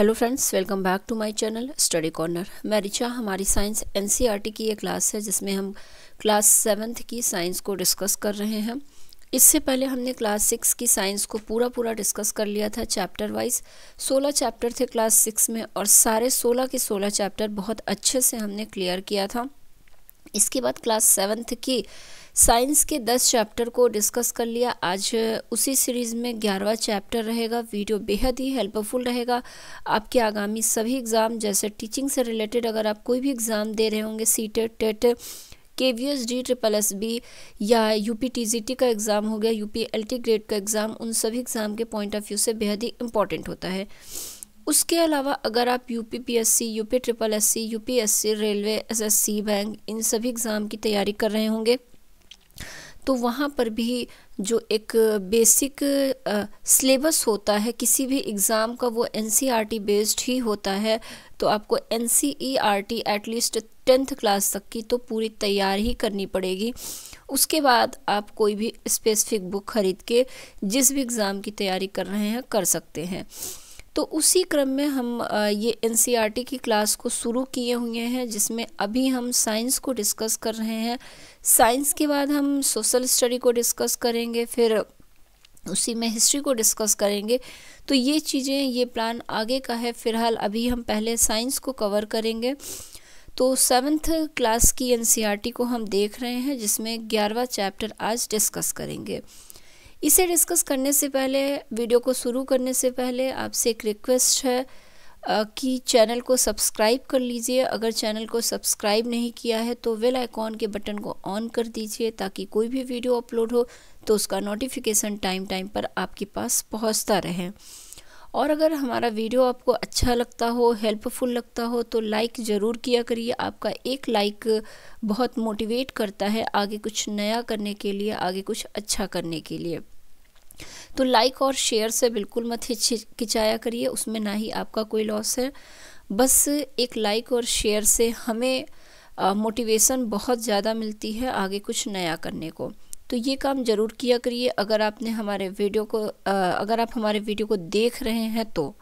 Hello friends welcome back to my channel study corner मैं रिचा हमारी science NCERT e की एक क्लास है जिसमें हम क्लास सेवन्थ की साइंस को डिस्कस कर रहे हैं इससे पहले हमने क्लास सिक्स की साइंस को पूरा पूरा डिस्कस कर लिया था चैप्टर वाइज सोलह चैप्टर थे क्लास सिक्स में और सारे सोलह के सोलह चैप्टर बहुत अच्छे से हमने क्लियर किया था इसके बाद क्लास सेवन्थ की साइंस के दस चैप्टर को डिस्कस कर लिया आज उसी सीरीज़ में ग्यारहवा चैप्टर रहेगा वीडियो बेहद ही हेल्पफुल रहेगा आपके आगामी सभी एग्ज़ाम जैसे टीचिंग से रिलेटेड अगर आप कोई भी एग्ज़ाम दे रहे होंगे C TET TET K V S D triple S B या U P T G T का एग्ज़ाम हो गया U P L T grade का एग्ज़ाम उन सभी एग्ज़ाम के पॉइंट ऑफ व्यू से बेहद ही इंपॉर्टेंट होता है उसके अलावा अगर आप U P P S C U P triple S C U P S C railway S S C bank इन सभी एग्ज़ाम की तैयारी कर रहे होंगे तो वहाँ पर भी जो एक बेसिक सिलेबस होता है किसी भी एग्ज़ाम का वो एन बेस्ड e ही होता है तो आपको N C at least tenth class तक की तो पूरी तैयार ही करनी पड़ेगी उसके बाद आप कोई भी स्पेसिफिक बुक ख़रीद के जिस भी एग्ज़ाम की तैयारी कर रहे हैं कर सकते हैं तो उसी क्रम में हम ये एन e की क्लास को शुरू किए हुए हैं जिसमें अभी हम साइंस को डिस्कस कर रहे हैं साइंस के बाद हम सोशल स्टडी को डिस्कस करेंगे फिर उसी में हिस्ट्री को डिस्कस करेंगे तो ये चीज़ें ये प्लान आगे का है फिलहाल अभी हम पहले साइंस को कवर करेंगे तो सेवन्थ क्लास की एन को हम देख रहे हैं जिसमें ग्यारहवा चैप्टर आज डिस्कस करेंगे इसे डिस्कस करने से पहले वीडियो को शुरू करने से पहले आपसे एक रिक्वेस्ट है कि चैनल को सब्सक्राइब कर लीजिए अगर चैनल को सब्सक्राइब नहीं किया है तो वेल आइकॉन के बटन को ऑन कर दीजिए ताकि कोई भी वीडियो अपलोड हो तो उसका नोटिफिकेशन टाइम टाइम पर आपके पास पहुंचता रहे और अगर हमारा वीडियो आपको अच्छा लगता हो हेल्पफुल लगता हो तो लाइक ज़रूर किया करिए आपका एक लाइक बहुत मोटिवेट करता है आगे कुछ नया करने के लिए आगे कुछ अच्छा करने के लिए तो लाइक और शेयर से बिल्कुल मत हिचकिचाया करिए उसमें ना ही आपका कोई लॉस है बस एक लाइक और शेयर से हमें मोटिवेशन बहुत ज़्यादा मिलती है आगे कुछ नया करने को तो ये काम ज़रूर किया करिए अगर आपने हमारे वीडियो को आ, अगर आप हमारे वीडियो को देख रहे हैं तो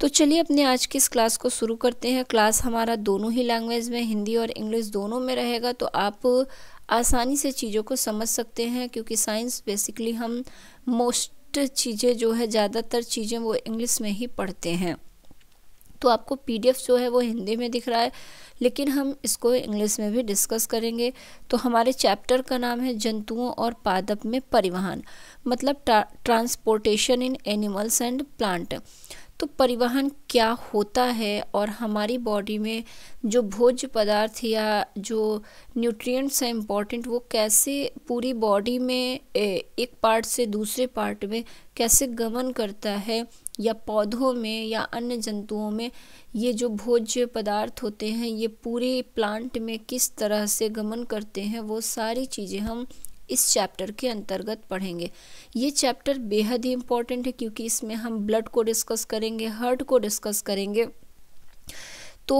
तो चलिए अपने आज की इस क्लास को शुरू करते हैं क्लास हमारा दोनों ही लैंग्वेज में हिंदी और इंग्लिश दोनों में रहेगा तो आप आसानी से चीज़ों को समझ सकते हैं क्योंकि साइंस बेसिकली हम मोस्ट चीज़ें जो है ज़्यादातर चीज़ें वो इंग्लिश में ही पढ़ते हैं तो आपको पीडीएफ जो है वो हिंदी में दिख रहा है लेकिन हम इसको इंग्लिश में भी डिस्कस करेंगे तो हमारे चैप्टर का नाम है जंतुओं और पादप में परिवहन मतलब transportation in animals and plant तो परिवहन क्या होता है और हमारी बॉडी में जो भोज्य पदार्थ या जो न्यूट्रिएंट्स हैं इम्पॉर्टेंट वो कैसे पूरी बॉडी में एक पार्ट से दूसरे पार्ट में कैसे गमन करता है या पौधों में या अन्य जंतुओं में ये जो भोज्य पदार्थ होते हैं ये पूरे प्लांट में किस तरह से गमन करते हैं वो सारी चीज़ें हम इस चैप्टर के अंतर्गत पढ़ेंगे ये चैप्टर बेहद ही इम्पॉर्टेंट है क्योंकि इसमें हम ब्लड को डिस्कस करेंगे हर्ट को डिस्कस करेंगे तो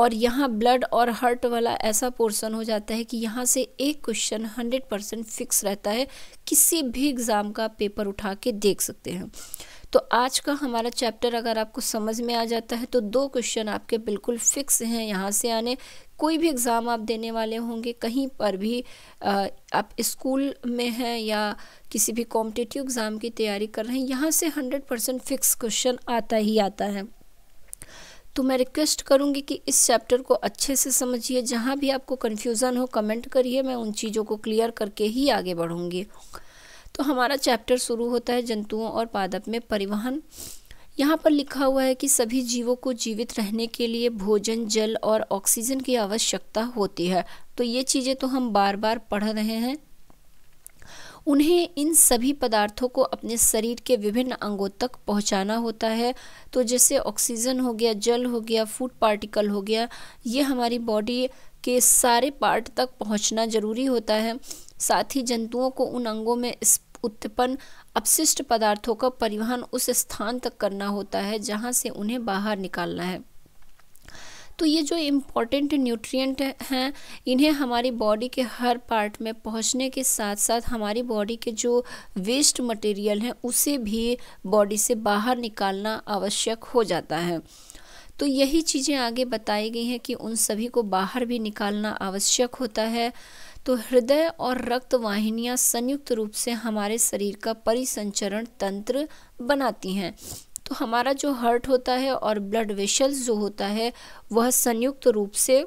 और यहाँ ब्लड और हर्ट वाला ऐसा पोर्शन हो जाता है कि यहाँ से एक क्वेश्चन हंड्रेड परसेंट फिक्स रहता है किसी भी एग्ज़ाम का पेपर उठा के देख सकते हैं तो आज का हमारा चैप्टर अगर आपको समझ में आ जाता है तो दो क्वेश्चन आपके बिल्कुल फिक्स हैं यहाँ से आने कोई भी एग्ज़ाम आप देने वाले होंगे कहीं पर भी आप स्कूल में हैं या किसी भी कॉम्पिटिटिव एग्ज़ाम की तैयारी कर रहे हैं यहाँ से हंड्रेड परसेंट फिक्स क्वेश्चन आता ही आता है तो मैं रिक्वेस्ट करूंगी कि इस चैप्टर को अच्छे से समझिए जहाँ भी आपको कन्फ्यूज़न हो कमेंट करिए मैं उन चीज़ों को क्लियर करके ही आगे बढ़ूँगी तो हमारा चैप्टर शुरू होता है जंतुओं और पादप में परिवहन यहाँ पर लिखा हुआ है कि सभी जीवों को जीवित रहने के लिए भोजन जल और ऑक्सीजन की आवश्यकता होती है तो ये चीज़ें तो हम बार बार पढ़ रहे हैं उन्हें इन सभी पदार्थों को अपने शरीर के विभिन्न अंगों तक पहुंचाना होता है तो जैसे ऑक्सीजन हो गया जल हो गया फूड पार्टिकल हो गया ये हमारी बॉडी के सारे पार्ट तक पहुंचना ज़रूरी होता है साथ ही जंतुओं को उन अंगों में उत्पन्न अपशिष्ट पदार्थों का परिवहन उस स्थान तक करना होता है जहाँ से उन्हें बाहर निकालना है तो ये जो इम्पोर्टेंट न्यूट्रिएंट हैं इन्हें हमारी बॉडी के हर पार्ट में पहुंचने के साथ साथ हमारी बॉडी के जो वेस्ट मटेरियल हैं उसे भी बॉडी से बाहर निकालना आवश्यक हो जाता है तो यही चीज़ें आगे बताई गई हैं कि उन सभी को बाहर भी निकालना आवश्यक होता है तो हृदय और रक्त वाहिनियाँ संयुक्त रूप से हमारे शरीर का परिसंचरण तंत्र बनाती हैं तो हमारा जो हर्ट होता है और ब्लड वेशल्स जो होता है वह संयुक्त रूप से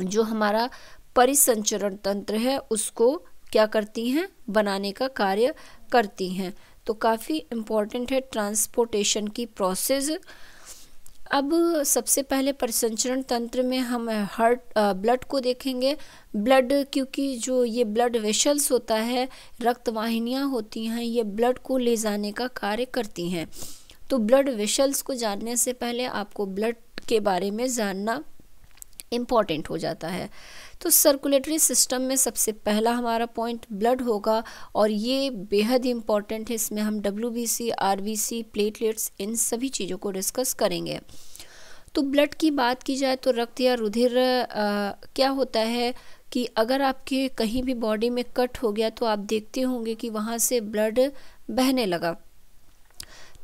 जो हमारा परिसंचरण तंत्र है उसको क्या करती हैं बनाने का कार्य करती हैं तो काफ़ी इम्पॉर्टेंट है ट्रांसपोर्टेशन की प्रोसेस अब सबसे पहले परिसंचरण तंत्र में हम हार्ट ब्लड को देखेंगे ब्लड क्योंकि जो ये ब्लड वेशल्स होता है रक्त वाहिनियाँ होती हैं ये ब्लड को ले जाने का कार्य करती हैं तो ब्लड वेशल्स को जानने से पहले आपको ब्लड के बारे में जानना इम्पॉर्टेंट हो जाता है तो सर्कुलेटरी सिस्टम में सबसे पहला हमारा पॉइंट ब्लड होगा और ये बेहद इम्पॉर्टेंट है इसमें हम W B C R B C platelets इन सभी चीज़ों को डिस्कस करेंगे तो ब्लड की बात की जाए तो रक्त या रुधिर क्या होता है कि अगर आपके कहीं भी बॉडी में कट हो गया तो आप देखते होंगे कि वहाँ से ब्लड बहने लगा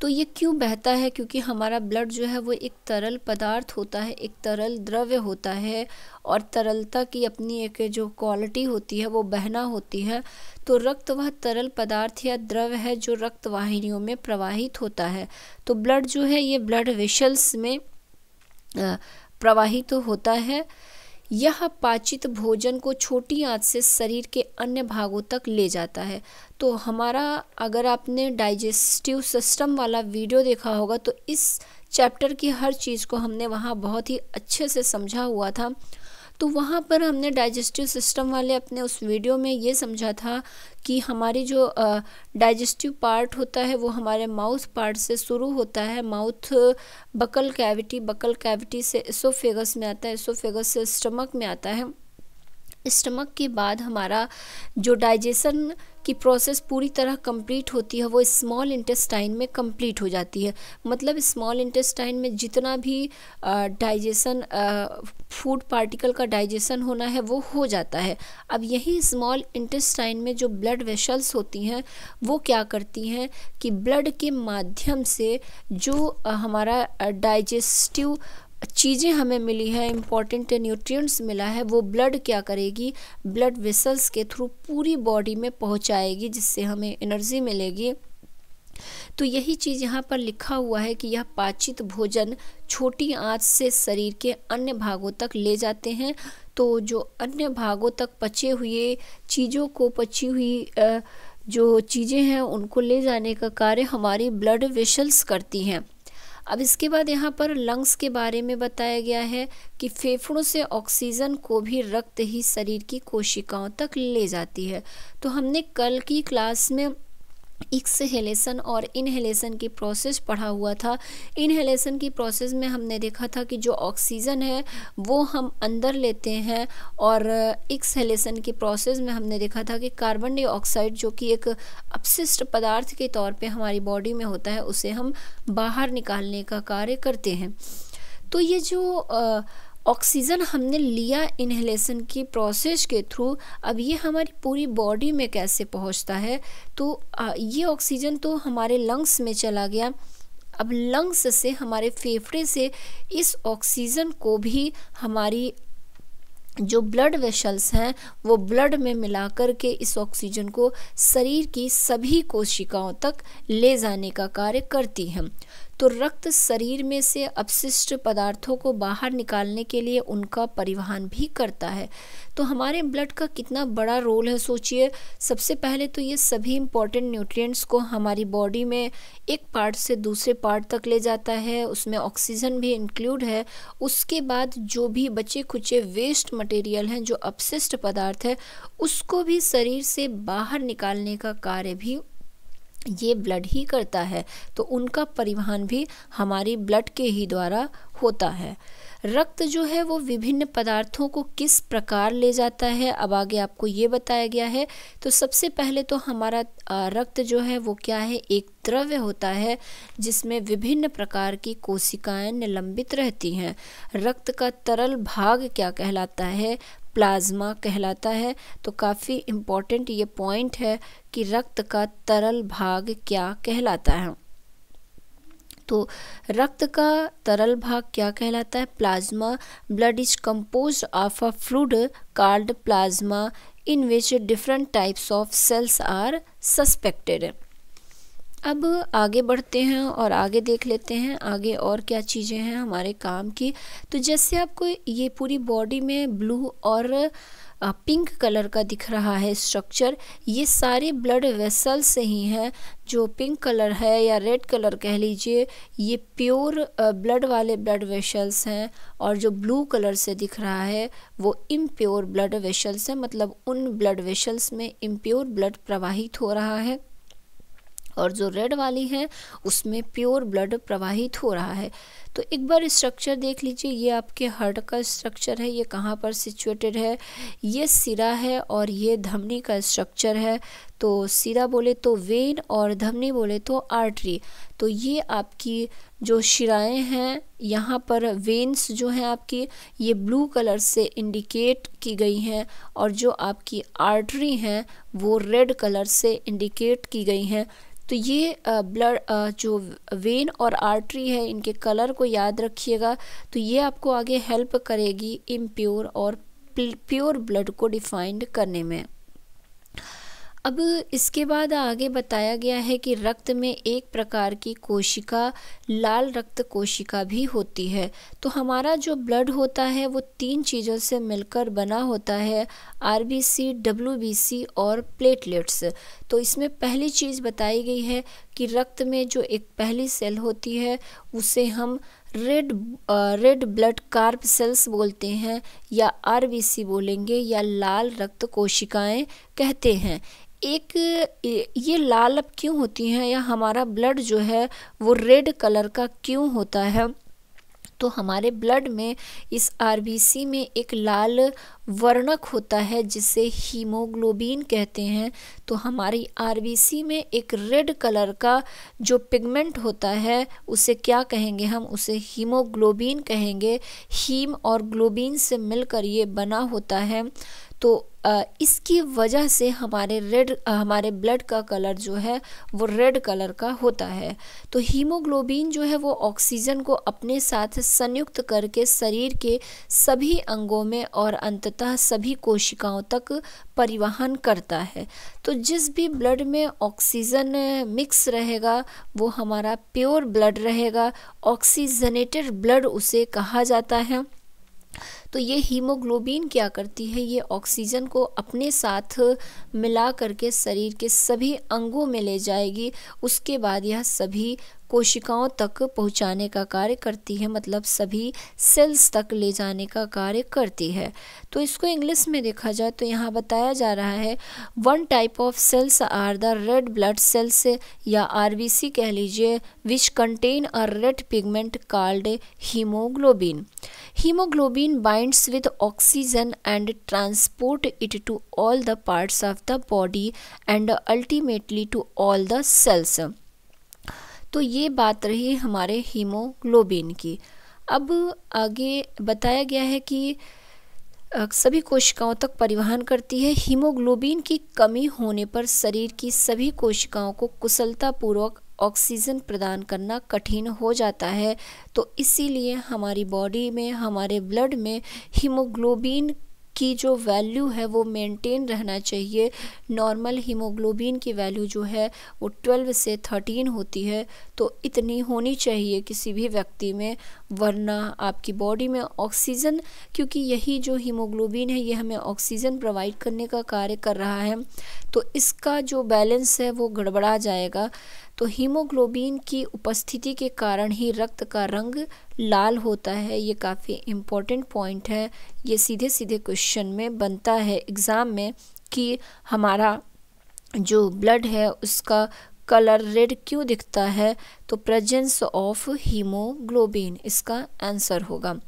तो ये क्यों बहता है क्योंकि हमारा ब्लड जो है वो एक तरल पदार्थ होता है एक तरल द्रव्य होता है और तरलता की अपनी एक जो क्वालिटी होती है वो बहना होती है तो रक्त वह तरल पदार्थ या द्रव्य है जो रक्त वाहिनियों में प्रवाहित होता है तो ब्लड जो है ये ब्लड वेशल्स में प्रवाहित तो होता है यह पाचित भोजन को छोटी आंत से शरीर के अन्य भागों तक ले जाता है तो हमारा अगर आपने डाइजेस्टिव सिस्टम वाला वीडियो देखा होगा तो इस चैप्टर की हर चीज़ को हमने वहाँ बहुत ही अच्छे से समझा हुआ था तो वहाँ पर हमने डाइजेस्टिव सिस्टम वाले अपने उस वीडियो में ये समझा था कि हमारी जो डाइजेस्टिव पार्ट होता है वो हमारे माउथ पार्ट से शुरू होता है mouth buccal cavity buccal cavity से इसोफेगस में आता है इसोफेगस से स्टमक में आता है स्टमक के बाद हमारा जो डाइजेशन की प्रोसेस पूरी तरह कंप्लीट होती है वो स्मॉल इंटेस्टाइन में कंप्लीट हो जाती है मतलब स्मॉल इंटेस्टाइन में जितना भी डाइजेशन फूड पार्टिकल का डाइजेशन होना है वो हो जाता है अब यही स्मॉल इंटेस्टाइन में जो ब्लड वेशल्स होती हैं वो क्या करती हैं कि ब्लड के माध्यम से जो हमारा डाइजेस्टिव चीज़ें हमें मिली है इम्पॉर्टेंट न्यूट्रिएंट्स मिला है वो ब्लड क्या करेगी ब्लड वेसल्स के थ्रू पूरी बॉडी में पहुंचाएगी जिससे हमें एनर्जी मिलेगी तो यही चीज़ यहाँ पर लिखा हुआ है कि यह पाचित भोजन छोटी आंच से शरीर के अन्य भागों तक ले जाते हैं तो जो अन्य भागों तक पचे हुए चीज़ों को पची हुई जो चीज़ें हैं उनको ले जाने का कार्य हमारी ब्लड वेसल्स करती हैं अब इसके बाद यहाँ पर लंग्स के बारे में बताया गया है कि फेफड़ों से ऑक्सीजन को भी रक्त ही शरीर की कोशिकाओं तक ले जाती है तो हमने कल की क्लास में एक्सहेलेशन और इनहेलेशन की प्रोसेस पढ़ा हुआ था इनहेलेसन की प्रोसेस में हमने देखा था कि जो ऑक्सीजन है वो हम अंदर लेते हैं और एक्सहेलेशन की प्रोसेस में हमने देखा था कि कार्बन डाइऑक्साइड जो कि एक अपशिष्ट पदार्थ के तौर पे हमारी बॉडी में होता है उसे हम बाहर निकालने का कार्य करते हैं तो ये जो आ, ऑक्सीजन हमने लिया इन्हेलेशन की प्रोसेस के थ्रू अब ये हमारी पूरी बॉडी में कैसे पहुंचता है तो ये ऑक्सीजन तो हमारे लंग्स में चला गया अब लंग्स से हमारे फेफड़े से इस ऑक्सीजन को भी हमारी जो ब्लड वेशल्स हैं वो ब्लड में मिलाकर के इस ऑक्सीजन को शरीर की सभी कोशिकाओं तक ले जाने का कार्य करती हैं तो रक्त शरीर में से अपशिष्ट पदार्थों को बाहर निकालने के लिए उनका परिवहन भी करता है तो हमारे ब्लड का कितना बड़ा रोल है सोचिए सबसे पहले तो ये सभी इम्पॉर्टेंट न्यूट्रिएंट्स को हमारी बॉडी में एक पार्ट से दूसरे पार्ट तक ले जाता है उसमें ऑक्सीजन भी इंक्लूड है उसके बाद जो भी बचे खुचे वेस्ट मटेरियल हैं जो अपशिष्ट पदार्थ है उसको भी शरीर से बाहर निकालने का कार्य भी ये ब्लड ही करता है तो उनका परिवहन भी हमारी ब्लड के ही द्वारा होता है रक्त जो है वो विभिन्न पदार्थों को किस प्रकार ले जाता है अब आगे आपको ये बताया गया है तो सबसे पहले तो हमारा रक्त जो है वो क्या है एक द्रव्य होता है जिसमें विभिन्न प्रकार की कोशिकाएं निलंबित रहती हैं रक्त का तरल भाग क्या कहलाता है प्लाज्मा कहलाता है तो काफ़ी इम्पॉर्टेंट ये पॉइंट है कि रक्त का तरल भाग क्या कहलाता है तो रक्त का तरल भाग क्या कहलाता है plasma blood is compose of a fluid called plasma in which different types of cells are suspended है अब आगे बढ़ते हैं और आगे देख लेते हैं आगे और क्या चीज़ें हैं हमारे काम की तो जैसे आपको ये पूरी बॉडी में ब्लू और पिंक कलर का दिख रहा है स्ट्रक्चर ये सारे ब्लड वेसल्स ही हैं जो पिंक कलर है या रेड कलर कह लीजिए ये प्योर ब्लड वाले ब्लड वेशल्स हैं और जो ब्लू कलर से दिख रहा है वो इम्प्योर ब्लड वेशल्स हैं मतलब उन ब्लड वेशल्स में इम्प्योर ब्लड प्रवाहित हो रहा है और जो रेड वाली है उसमें प्योर ब्लड प्रवाहित हो रहा है तो एक बार स्ट्रक्चर देख लीजिए ये आपके हर्ट का स्ट्रक्चर है ये कहाँ पर सिचुएटेड है ये सिरा है और ये धमनी का स्ट्रक्चर है तो सिरा बोले तो वेन और धमनी बोले तो आर्टरी तो ये आपकी जो शिराएं हैं यहाँ पर वेन्स जो हैं आपकी ये ब्लू कलर से इंडिकेट की गई हैं और जो आपकी आर्टरी हैं वो रेड कलर से इंडिकेट की गई हैं तो ये ब्लड जो वेन और आर्टरी है इनके कलर को को याद रखिएगा तो ये आपको आगे हेल्प करेगी इम्प्योर और प्योर ब्लड को डिफाइंड करने में अब इसके बाद आगे बताया गया है कि रक्त में एक प्रकार की कोशिका लाल रक्त कोशिका भी होती है तो हमारा जो ब्लड होता है वो तीन चीज़ों से मिलकर बना होता है R B C W B C और प्लेटलेट्स तो इसमें पहली चीज़ बताई गई है कि रक्त में जो एक पहली सेल होती है उसे हम रेड रेड ब्लड कार्प सेल्स बोलते हैं या आर बोलेंगे या लाल रक्त कोशिकाएं कहते हैं एक ये लाल अब क्यों होती हैं या हमारा ब्लड जो है वो रेड कलर का क्यों होता है तो हमारे ब्लड में इस आर में एक लाल वर्णक होता है जिसे हीमोग्लोबिन कहते हैं तो हमारी आर में एक रेड कलर का जो पिगमेंट होता है उसे क्या कहेंगे हम उसे हीमोग्लोबिन कहेंगे हीम और ग्लोबिन से मिलकर ये बना होता है तो इसकी वजह से हमारे रेड हमारे ब्लड का कलर जो है वो रेड कलर का होता है तो हीमोग्लोबिन जो है वो ऑक्सीजन को अपने साथ संयुक्त करके शरीर के सभी अंगों में और अंततः सभी कोशिकाओं तक परिवहन करता है तो जिस भी ब्लड में ऑक्सीजन मिक्स रहेगा वो हमारा प्योर ब्लड रहेगा ऑक्सीजनेटेड ब्लड उसे कहा जाता है तो ये हीमोग्लोबिन क्या करती है ये ऑक्सीजन को अपने साथ मिला करके शरीर के सभी अंगों में ले जाएगी उसके बाद यह सभी कोशिकाओं तक पहुंचाने का कार्य करती है मतलब सभी सेल्स तक ले जाने का कार्य करती है तो इसको इंग्लिश में देखा जाए तो यहाँ बताया जा रहा है one type of cells are the red blood cells या आर कह लीजिए which contain a red pigment called haemoglobin hemoglobin binds with oxygen and transport it to all the parts of the body and ultimately to all the cells तो ये बात रही हमारे haemoglobin की अब आगे बताया गया है कि सभी कोशिकाओं तक परिवहन करती है हीमोग्लोबिन की कमी होने पर शरीर की सभी कोशिकाओं को कुशलतापूर्वक ऑक्सीजन प्रदान करना कठिन हो जाता है तो इसीलिए हमारी बॉडी में हमारे ब्लड में हीमोग्लोबिन की जो वैल्यू है वो मेंटेन रहना चाहिए नॉर्मल हीमोग्लोबिन की वैल्यू जो है वो 12 से 13 होती है तो इतनी होनी चाहिए किसी भी व्यक्ति में वरना आपकी बॉडी में ऑक्सीजन क्योंकि यही जो हीमोग्लोबिन है ये हमें ऑक्सीजन प्रोवाइड करने का कार्य कर रहा है तो इसका जो बैलेंस है वो गड़बड़ा जाएगा तो हीमोग्लोबिन की उपस्थिति के कारण ही रक्त का रंग लाल होता है ये काफ़ी इम्पोर्टेंट पॉइंट है ये सीधे सीधे क्वेश्चन में बनता है एग्ज़ाम में कि हमारा जो ब्लड है उसका कलर रेड क्यों दिखता है तो प्रेजेंस ऑफ हीमोग्लोबिन इसका आंसर होगा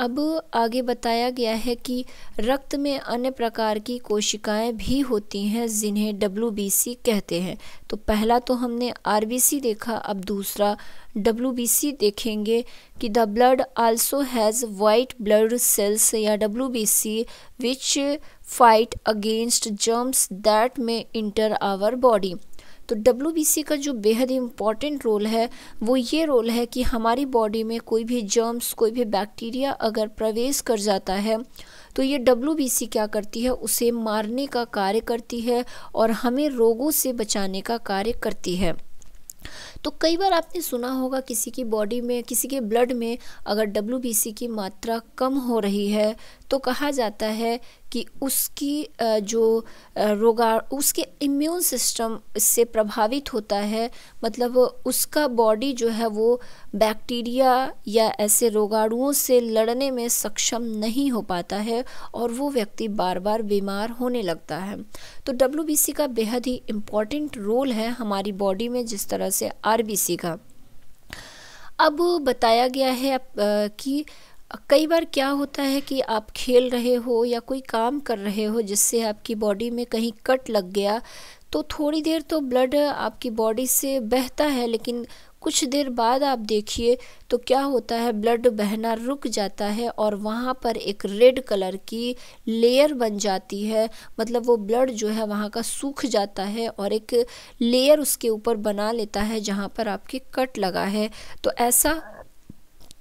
अब आगे बताया गया है कि रक्त में अन्य प्रकार की कोशिकाएं भी होती हैं जिन्हें डब्ल्यू कहते हैं तो पहला तो हमने आर देखा अब दूसरा डब्ल्यू देखेंगे कि the blood also has white blood cells या W which fight against germs that may enter our body तो डब्ल्यू का जो बेहद इम्पॉर्टेंट रोल है वो ये रोल है कि हमारी बॉडी में कोई भी जर्म्स कोई भी बैक्टीरिया अगर प्रवेश कर जाता है तो ये डब्ल्यू क्या करती है उसे मारने का कार्य करती है और हमें रोगों से बचाने का कार्य करती है तो कई बार आपने सुना होगा किसी की बॉडी में किसी के ब्लड में अगर डब्ल्यू की मात्रा कम हो रही है तो कहा जाता है कि उसकी जो रोगा उसके इम्यून सिस्टम इससे प्रभावित होता है मतलब उसका बॉडी जो है वो बैक्टीरिया या ऐसे रोगाणुओं से लड़ने में सक्षम नहीं हो पाता है और वो व्यक्ति बार बार बीमार होने लगता है तो डब्ल्यू का बेहद ही इम्पॉर्टेंट रोल है हमारी बॉडी में जिस तरह से आर का अब बताया गया है कि कई बार क्या होता है कि आप खेल रहे हो या कोई काम कर रहे हो जिससे आपकी बॉडी में कहीं कट लग गया तो थोड़ी देर तो ब्लड आपकी बॉडी से बहता है लेकिन कुछ देर बाद आप देखिए तो क्या होता है ब्लड बहना रुक जाता है और वहाँ पर एक रेड कलर की लेयर बन जाती है मतलब वो ब्लड जो है वहाँ का सूख जाता है और एक लेयर उसके ऊपर बना लेता है जहाँ पर आपके कट लगा है तो ऐसा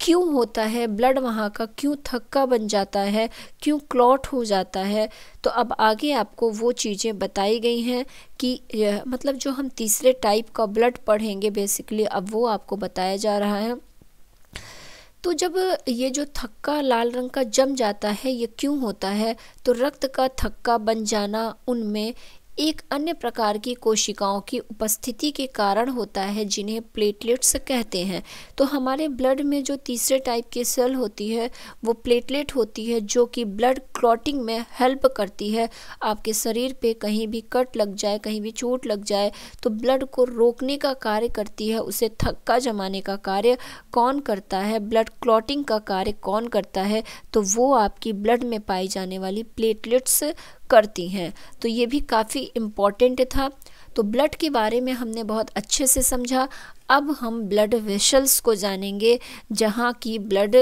क्यों होता है ब्लड वहाँ का क्यों थक्का बन जाता है क्यों क्लॉट हो जाता है तो अब आगे आपको वो चीज़ें बताई गई हैं कि मतलब जो हम तीसरे टाइप का ब्लड पढ़ेंगे बेसिकली अब वो आपको बताया जा रहा है तो जब ये जो थक्का लाल रंग का जम जाता है ये क्यों होता है तो रक्त का थक्का बन जाना उनमें एक अन्य प्रकार की कोशिकाओं की उपस्थिति के कारण होता है जिन्हें प्लेटलेट्स कहते हैं तो हमारे ब्लड में जो तीसरे टाइप की सेल होती है वो प्लेटलेट होती है जो कि ब्लड क्लॉटिंग में हेल्प करती है आपके शरीर पे कहीं भी कट लग जाए कहीं भी चोट लग जाए तो ब्लड को रोकने का कार्य करती है उसे थक्का जमाने का कार्य कौन करता है ब्लड क्लॉटिंग का कार्य कौन करता है तो वो आपकी ब्लड में पाई जाने वाली प्लेटलेट्स करती हैं तो ये भी काफ़ी इम्पॉर्टेंट था तो ब्लड के बारे में हमने बहुत अच्छे से समझा अब हम ब्लड वेशल्स को जानेंगे जहाँ की ब्लड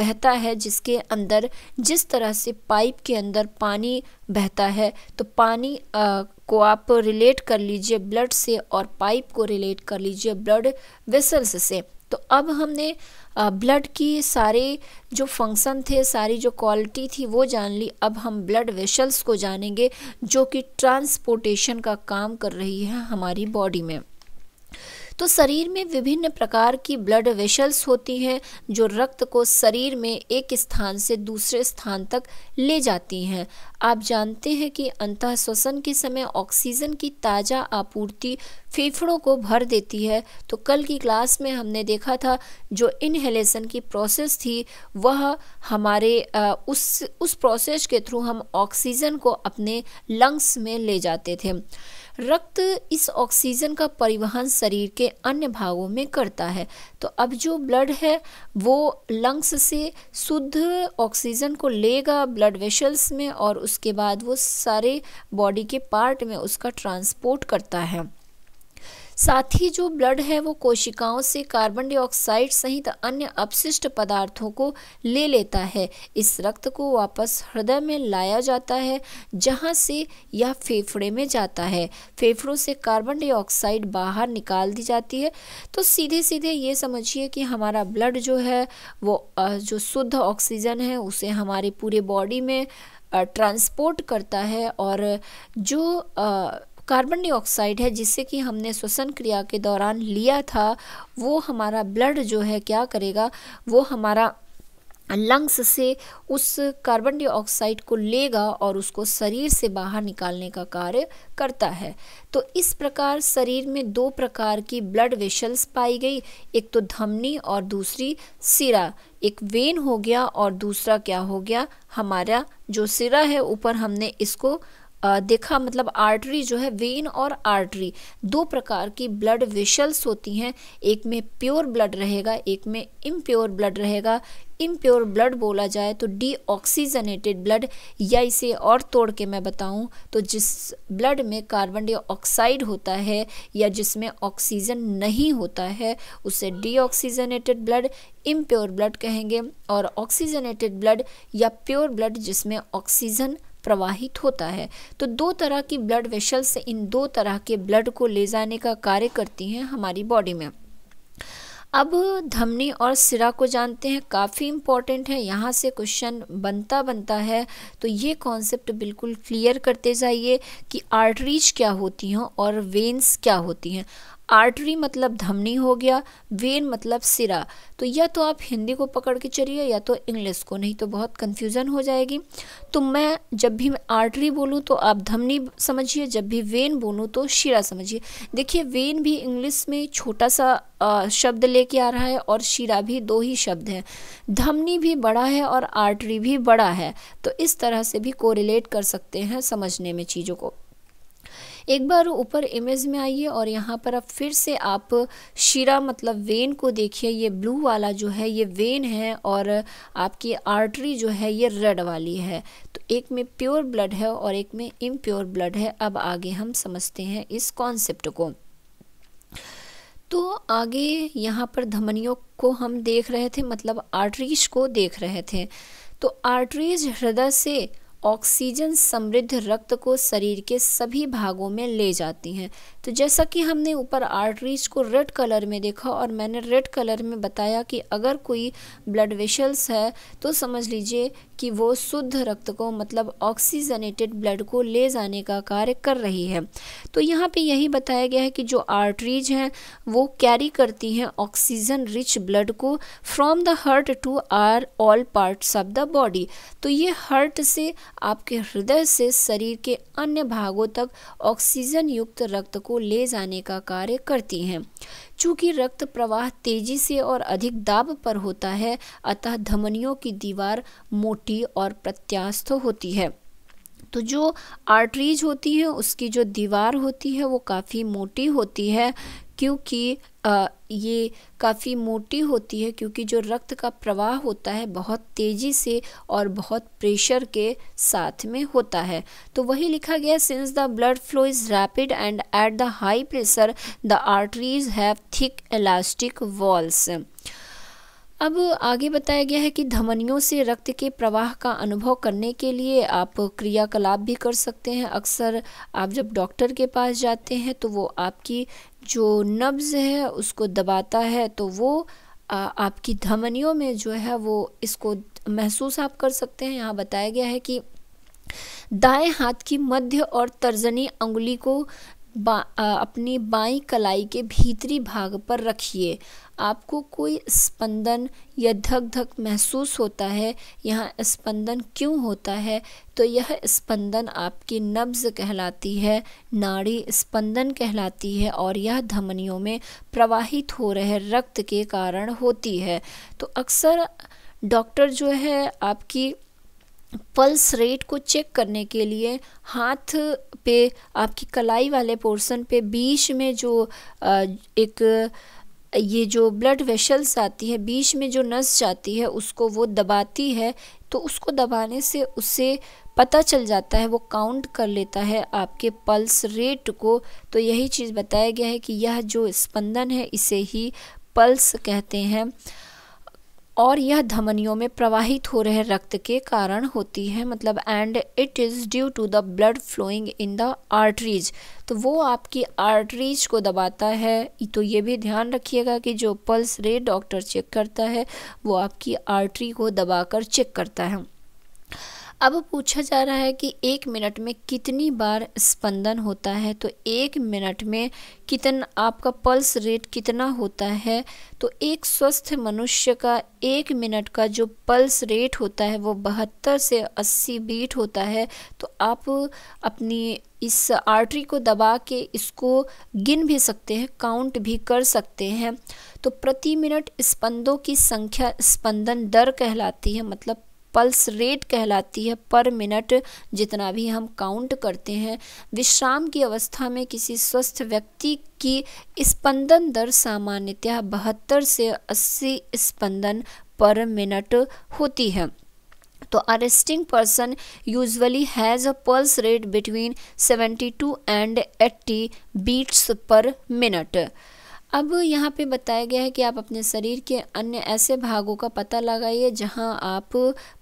बहता है जिसके अंदर जिस तरह से पाइप के अंदर पानी बहता है तो पानी आ, को आप रिलेट कर लीजिए ब्लड से और पाइप को रिलेट कर लीजिए ब्लड वेसल्स से तो अब हमने ब्लड की सारे जो फंक्शन थे सारी जो क्वालिटी थी वो जान ली अब हम ब्लड वेशल्स को जानेंगे जो कि ट्रांसपोर्टेशन का काम कर रही है हमारी बॉडी में तो शरीर में विभिन्न प्रकार की ब्लड वेशल्स होती हैं जो रक्त को शरीर में एक स्थान से दूसरे स्थान तक ले जाती हैं आप जानते हैं कि अंत श्वसन के समय ऑक्सीजन की ताज़ा आपूर्ति फेफड़ों को भर देती है तो कल की क्लास में हमने देखा था जो इनहेलेशन की प्रोसेस थी वह हमारे उस उस प्रोसेस के थ्रू हम ऑक्सीजन को अपने लंग्स में ले जाते थे रक्त इस ऑक्सीजन का परिवहन शरीर के अन्य भागों में करता है तो अब जो ब्लड है वो लंग्स से शुद्ध ऑक्सीजन को लेगा ब्लड वेशल्स में और उसके बाद वो सारे बॉडी के पार्ट में उसका ट्रांसपोर्ट करता है साथ ही जो ब्लड है वो कोशिकाओं से कार्बन डाइऑक्साइड सहित अन्य अपशिष्ट पदार्थों को ले लेता है इस रक्त को वापस हृदय में लाया जाता है जहाँ से यह फेफड़े में जाता है फेफड़ों से कार्बन डाइऑक्साइड बाहर निकाल दी जाती है तो सीधे सीधे ये समझिए कि हमारा ब्लड जो है वो जो शुद्ध ऑक्सीजन है उसे हमारे पूरे बॉडी में ट्रांसपोर्ट करता है और जो कार्बन डाइऑक्साइड है जिससे कि हमने श्वसन क्रिया के दौरान लिया था वो हमारा ब्लड जो है क्या करेगा वो हमारा लंग्स से उस कार्बन डाइऑक्साइड को लेगा और उसको शरीर से बाहर निकालने का कार्य करता है तो इस प्रकार शरीर में दो प्रकार की ब्लड वेशल्स पाई गई एक तो धमनी और दूसरी सिरा एक वेन हो गया और दूसरा क्या हो गया हमारा जो सिरा है ऊपर हमने इसको देखा मतलब आर्टरी जो है वेन और आर्टरी दो प्रकार की ब्लड वेशल्स होती हैं एक में प्योर ब्लड रहेगा एक में इम्प्योर ब्लड रहेगा इम्प्योर ब्लड बोला जाए तो डीऑक्सीजनेटेड ब्लड या इसे और तोड़ के मैं बताऊं तो जिस ब्लड में कार्बन डाइऑक्साइड होता है या जिसमें ऑक्सीजन नहीं होता है उसे डीऑक्सीजनेटेड ब्लड इम्प्योर ब्लड कहेंगे और ऑक्सीजनेटेड ब्लड या प्योर ब्लड जिसमें ऑक्सीजन प्रवाहित होता है तो दो तरह की ब्लड वेशल्स इन दो तरह के ब्लड को ले जाने का कार्य करती हैं हमारी बॉडी में अब धमनी और सिरा को जानते हैं काफ़ी इम्पॉर्टेंट है यहाँ से क्वेश्चन बनता बनता है तो ये कॉन्सेप्ट बिल्कुल क्लियर करते जाइए कि आर्टरीज क्या होती हैं और वेन्स क्या होती हैं आर्टरी मतलब धमनी हो गया वेन मतलब सिरा तो या तो आप हिंदी को पकड़ के चलिए या तो इंग्लिश को नहीं तो बहुत कन्फ्यूज़न हो जाएगी तो मैं जब भी मैं आर्टरी बोलूँ तो आप धमनी समझिए जब भी वेन बोलूँ तो शिरा समझिए देखिए वेन भी इंग्लिश में छोटा सा आ, शब्द लेके आ रहा है और शिरा भी दो ही शब्द हैं धमनी भी बड़ा है और आर्टरी भी बड़ा है तो इस तरह से भी कोरिलेट कर सकते हैं समझने में चीज़ों को एक बार ऊपर इमेज में आइए और यहाँ पर अब फिर से आप शीरा मतलब वेन को देखिए ये ब्लू वाला जो है ये वेन है और आपकी आर्टरी जो है ये रेड वाली है तो एक में प्योर ब्लड है और एक में इम्प्योर ब्लड है अब आगे हम समझते हैं इस कॉन्सेप्ट को तो आगे यहाँ पर धमनियों को हम देख रहे थे मतलब आर्टरीज को देख रहे थे तो आर्टरीज हृदय से ऑक्सीजन समृद्ध रक्त को शरीर के सभी भागों में ले जाती हैं तो जैसा कि हमने ऊपर आर्टरीज को रेड कलर में देखा और मैंने रेड कलर में बताया कि अगर कोई ब्लड वेशल्स है तो समझ लीजिए कि वो शुद्ध रक्त को मतलब ऑक्सीजनेटेड ब्लड को ले जाने का कार्य कर रही है तो यहाँ पे यही बताया गया है कि जो आर्टरीज हैं वो कैरी करती हैं ऑक्सीजन रिच ब्लड को from the heart to are all parts of the body तो ये हर्ट से आपके हृदय से शरीर के अन्य भागों तक ऑक्सीजन युक्त रक्त को ले जाने का कार्य करती हैं चूँकि रक्त प्रवाह तेजी से और अधिक दाब पर होता है अतः धमनियों की दीवार मोटी और प्रत्यास्थ होती है तो जो आर्टरीज होती हैं उसकी जो दीवार होती है वो काफ़ी मोटी होती है क्योंकि ये काफ़ी मोटी होती है क्योंकि जो रक्त का प्रवाह होता है बहुत तेज़ी से और बहुत प्रेशर के साथ में होता है तो वही लिखा गया since the blood flow is rapid and at the high pressure the arteries have thick elastic walls अब आगे बताया गया है कि धमनियों से रक्त के प्रवाह का अनुभव करने के लिए आप क्रियाकलाप भी कर सकते हैं अक्सर आप जब डॉक्टर के पास जाते हैं तो वो आपकी जो नब्ज़ है उसको दबाता है तो वो आपकी धमनियों में जो है वो इसको महसूस आप कर सकते हैं यहाँ बताया गया है कि दाएं हाथ की मध्य और तर्जनी अंगुली को बा अपनी बाई कलाई के भीतरी भाग पर रखिए आपको कोई स्पंदन या धक धक महसूस होता है यहाँ स्पंदन क्यों होता है तो यह स्पंदन आपकी नब्ज कहलाती है नाड़ी स्पंदन कहलाती है और यह धमनियों में प्रवाहित हो रहे रक्त के कारण होती है तो अक्सर डॉक्टर जो है आपकी पल्स रेट को चेक करने के लिए हाथ पे आपकी कलाई वाले पोर्शन पे बीच में जो एक ये जो ब्लड वेशल्स आती है बीच में जो नस जाती है उसको वो दबाती है तो उसको दबाने से उसे पता चल जाता है वो काउंट कर लेता है आपके पल्स रेट को तो यही चीज़ बताया गया है कि यह जो स्पंदन है इसे ही पल्स कहते हैं और यह धमनियों में प्रवाहित हो रहे रक्त के कारण होती है मतलब and it is due to the blood flowing in the arteries तो वो आपकी आर्टरीज को दबाता है तो ये भी ध्यान रखिएगा कि जो पल्स रेट डॉक्टर चेक करता है वो आपकी आर्टरी को दबाकर चेक करता है अब पूछा जा रहा है कि एक मिनट में कितनी बार स्पंदन होता है तो एक मिनट में कितना आपका पल्स रेट कितना होता है तो एक स्वस्थ मनुष्य का एक मिनट का जो पल्स रेट होता है वो बहत्तर से अस्सी बीट होता है तो आप अपनी इस आर्टरी को दबा के इसको गिन भी सकते हैं काउंट भी कर सकते हैं तो प्रति मिनट स्पंदों की संख्या स्पंदन दर कहलाती है मतलब पल्स रेट कहलाती है पर मिनट जितना भी हम काउंट करते हैं विश्राम की अवस्था में किसी स्वस्थ व्यक्ति की स्पंदन दर सामान्यतः बहत्तर से अस्सी स्पंदन पर मिनट होती है तो a resting person usually has a pulse rate between 72 and 80 beats per minute अब यहाँ पे बताया गया है कि आप अपने शरीर के अन्य ऐसे भागों का पता लगाइए जहाँ आप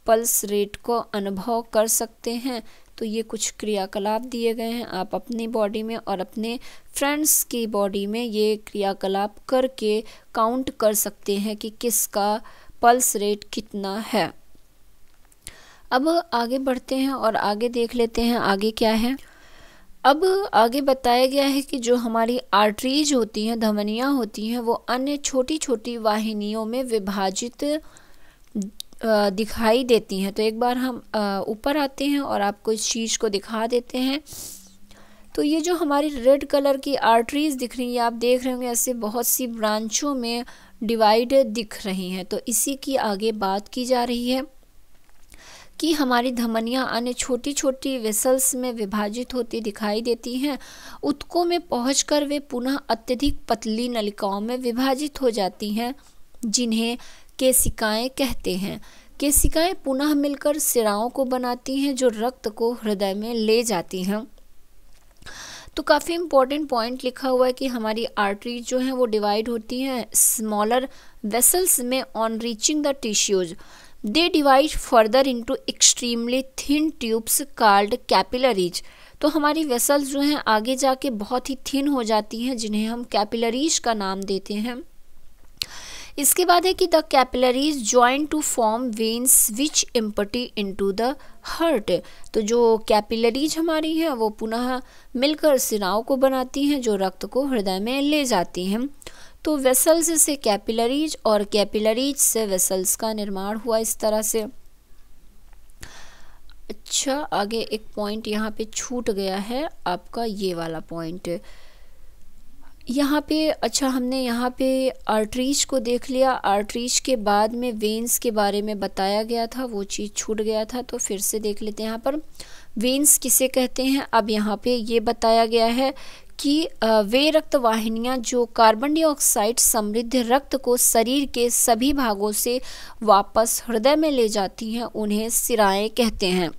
पल्स रेट को अनुभव कर सकते हैं तो ये कुछ क्रियाकलाप दिए गए हैं आप अपनी बॉडी में और अपने फ्रेंड्स की बॉडी में ये क्रियाकलाप करके काउंट कर सकते हैं कि किसका पल्स रेट कितना है अब आगे बढ़ते हैं और आगे देख लेते हैं आगे क्या है अब आगे बताया गया है कि जो हमारी आर्टरीज होती हैं धमनियाँ होती हैं वो अन्य छोटी छोटी वाहिनियों में विभाजित दिखाई देती हैं तो एक बार हम ऊपर आते हैं और आपको इस चीज़ को दिखा देते हैं तो ये जो हमारी रेड कलर की आर्टरीज दिख रही हैं आप देख रहे होंगे ऐसे बहुत सी ब्रांचों में डिवाइड दिख रही हैं तो इसी की आगे बात की जा रही है कि हमारी धमनियाँ अन्य छोटी छोटी वेसल्स में विभाजित होती दिखाई देती हैं उत्कों में पहुँच वे पुनः अत्यधिक पतली नलिकाओं में विभाजित हो जाती हैं जिन्हें केसिकाएँ कहते हैं केसिकाएँ पुनः मिलकर सिराओं को बनाती हैं जो रक्त को हृदय में ले जाती हैं तो काफ़ी इम्पॉर्टेंट पॉइंट लिखा हुआ है कि हमारी आर्टरीज जो हैं वो डिवाइड होती हैं स्मॉलर वेसल्स में on reaching the tissues they divide further into extremely thin tubes called capillaries तो हमारी वेसल्स जो हैं आगे जाके बहुत ही थिन हो जाती हैं जिन्हें हम कैपिलरीज का नाम देते हैं इसके बाद है कि the capillaries join to form veins which empty to the heart तो जो कैपिलरीज हमारी हैं वो पुनः मिलकर सिराओं को बनाती हैं जो रक्त को हृदय में ले जाती हैं तो वेसल्स से कैपिलरीज और कैपिलरीज से वेसल्स का निर्माण हुआ इस तरह से अच्छा आगे एक पॉइंट यहाँ पे छूट गया है आपका ये वाला पॉइंट यहाँ पे अच्छा हमने यहाँ पे आर्टरीज को देख लिया आर्टरीज के बाद में वेंस के बारे में बताया गया था वो चीज़ छूट गया था तो फिर से देख लेते हैं यहाँ पर वेंस किसे कहते हैं अब यहाँ पे ये बताया गया है कि वे रक्त वाहिनियाँ जो कार्बन डाइऑक्साइड समृद्ध रक्त को शरीर के सभी भागों से वापस हृदय में ले जाती हैं उन्हें सिराएँ कहते हैं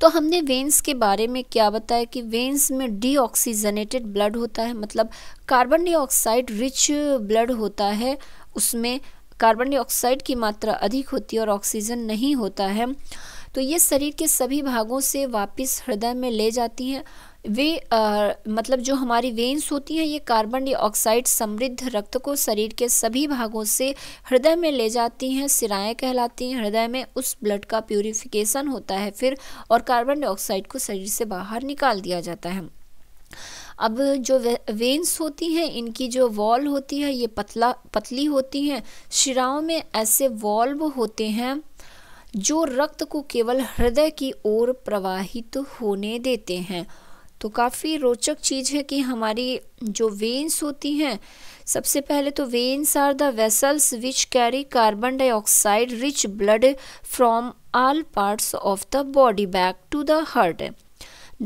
तो हमने वेंस के बारे में क्या बताया कि वेंस में डीऑक्सीजनेटेड ब्लड होता है मतलब कार्बन डाइऑक्साइड रिच ब्लड होता है उसमें कार्बन डाइऑक्साइड की मात्रा अधिक होती है और ऑक्सीजन नहीं होता है तो ये शरीर के सभी भागों से वापस हृदय में ले जाती हैं वे आ, मतलब जो हमारी वेन्स होती हैं ये कार्बन डाइऑक्साइड समृद्ध रक्त को शरीर के सभी भागों से हृदय में ले जाती हैं सिराएँ कहलाती हैं हृदय में उस ब्लड का प्योरिफिकेशन होता है फिर और कार्बन डाइऑक्साइड को शरीर से बाहर निकाल दिया जाता है अब जो वेन्स होती हैं इनकी जो वॉल्व होती है ये पतला पतली होती हैं शिराओं में ऐसे वॉल्व होते हैं जो रक्त को केवल हृदय की ओर प्रवाहित होने देते हैं तो काफ़ी रोचक चीज़ है कि हमारी जो वेन्स होती हैं सबसे पहले तो veins are the vessels which carry carbon dioxide rich blood from all parts of the body back to the heart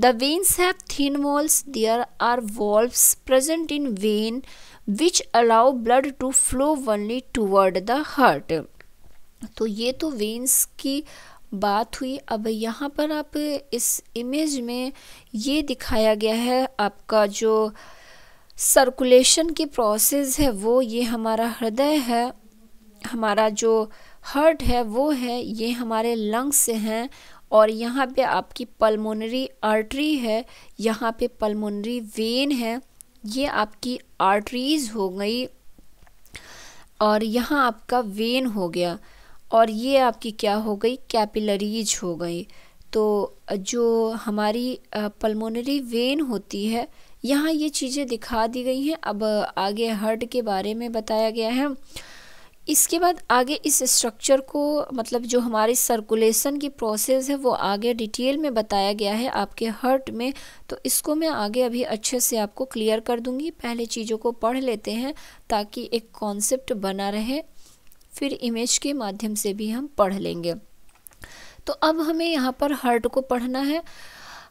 the veins have thin walls there are valves present in vein which allow blood to flow only toward the heart तो ये तो veins की बात हुई अब यहाँ पर आप इस इमेज में ये दिखाया गया है आपका जो सर्कुलेशन की प्रोसेस है वो ये हमारा हृदय है हमारा जो हर्ट है वो है ये हमारे लंग्स हैं और यहाँ पे आपकी पल्मोनरी आर्टरी है यहाँ पे पल्मोनरी वेन है ये आपकी आर्टरीज हो गई और यहाँ आपका वेन हो गया और ये आपकी क्या हो गई कैपिलरीज हो गई तो जो हमारी पल्मोनरी वेन होती है यहाँ ये चीज़ें दिखा दी गई हैं अब आगे हर्ट के बारे में बताया गया है इसके बाद आगे इस स्ट्रक्चर को मतलब जो हमारी सर्कुलेशन की प्रोसेस है वो आगे डिटेल में बताया गया है आपके हर्ट में तो इसको मैं आगे अभी अच्छे से आपको क्लियर कर दूंगी पहले चीज़ों को पढ़ लेते हैं ताकि एक कॉन्सेप्ट बना रहे फिर इमेज के माध्यम से भी हम पढ़ लेंगे तो अब हमें यहाँ पर हर्ट को पढ़ना है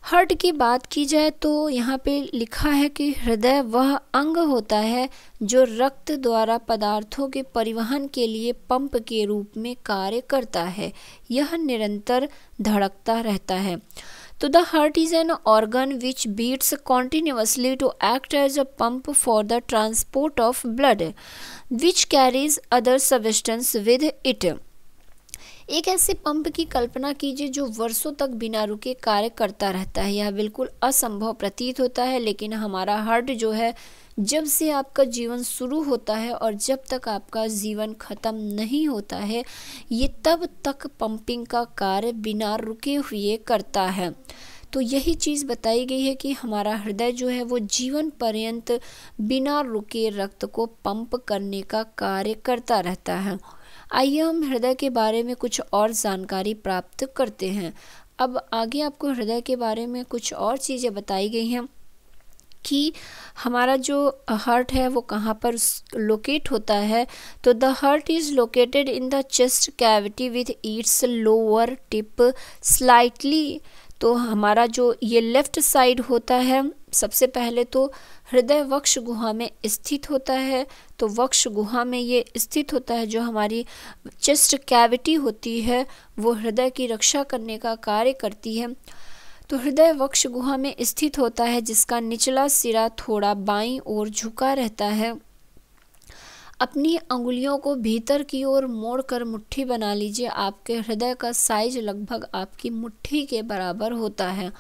हर्ट की बात की जाए तो यहाँ पे लिखा है कि हृदय वह अंग होता है जो रक्त द्वारा पदार्थों के परिवहन के लिए पंप के रूप में कार्य करता है यह निरंतर धड़कता रहता है तो the heart is an organ which beats continuously to act as a pump for the transport of blood which carries other substance with it एक ऐसे पंप की कल्पना कीजिए जो वर्षों तक बिना रुके कार्य करता रहता है यह बिल्कुल असंभव प्रतीत होता है लेकिन हमारा हार्ट जो है जब से आपका जीवन शुरू होता है और जब तक आपका जीवन ख़त्म नहीं होता है ये तब तक पंपिंग का कार्य बिना रुके हुए करता है तो यही चीज़ बताई गई है कि हमारा हृदय जो है वो जीवन पर्यंत बिना रुके रक्त को पंप करने का कार्य करता रहता है आइए हम हृदय के बारे में कुछ और जानकारी प्राप्त करते हैं अब आगे आपको हृदय के बारे में कुछ और चीज़ें बताई गई हैं कि हमारा जो हार्ट है वो कहाँ पर लोकेट होता है तो the heart is located in the chest cavity with its lower tip slightly तो हमारा जो ये लेफ़्ट साइड होता है सबसे पहले तो हृदय वक्ष गुहा में स्थित होता है तो वक्ष गुहा में ये स्थित होता है जो हमारी चेस्ट कैविटी होती है वो हृदय की रक्षा करने का कार्य करती है तो हृदय वक्ष गुहा में स्थित होता है जिसका निचला सिरा थोड़ा बाईं ओर झुका रहता है अपनी अंगुलियों को भीतर की ओर मोड़कर मुट्ठी बना लीजिए आपके हृदय का साइज लगभग आपकी मुट्ठी के बराबर होता है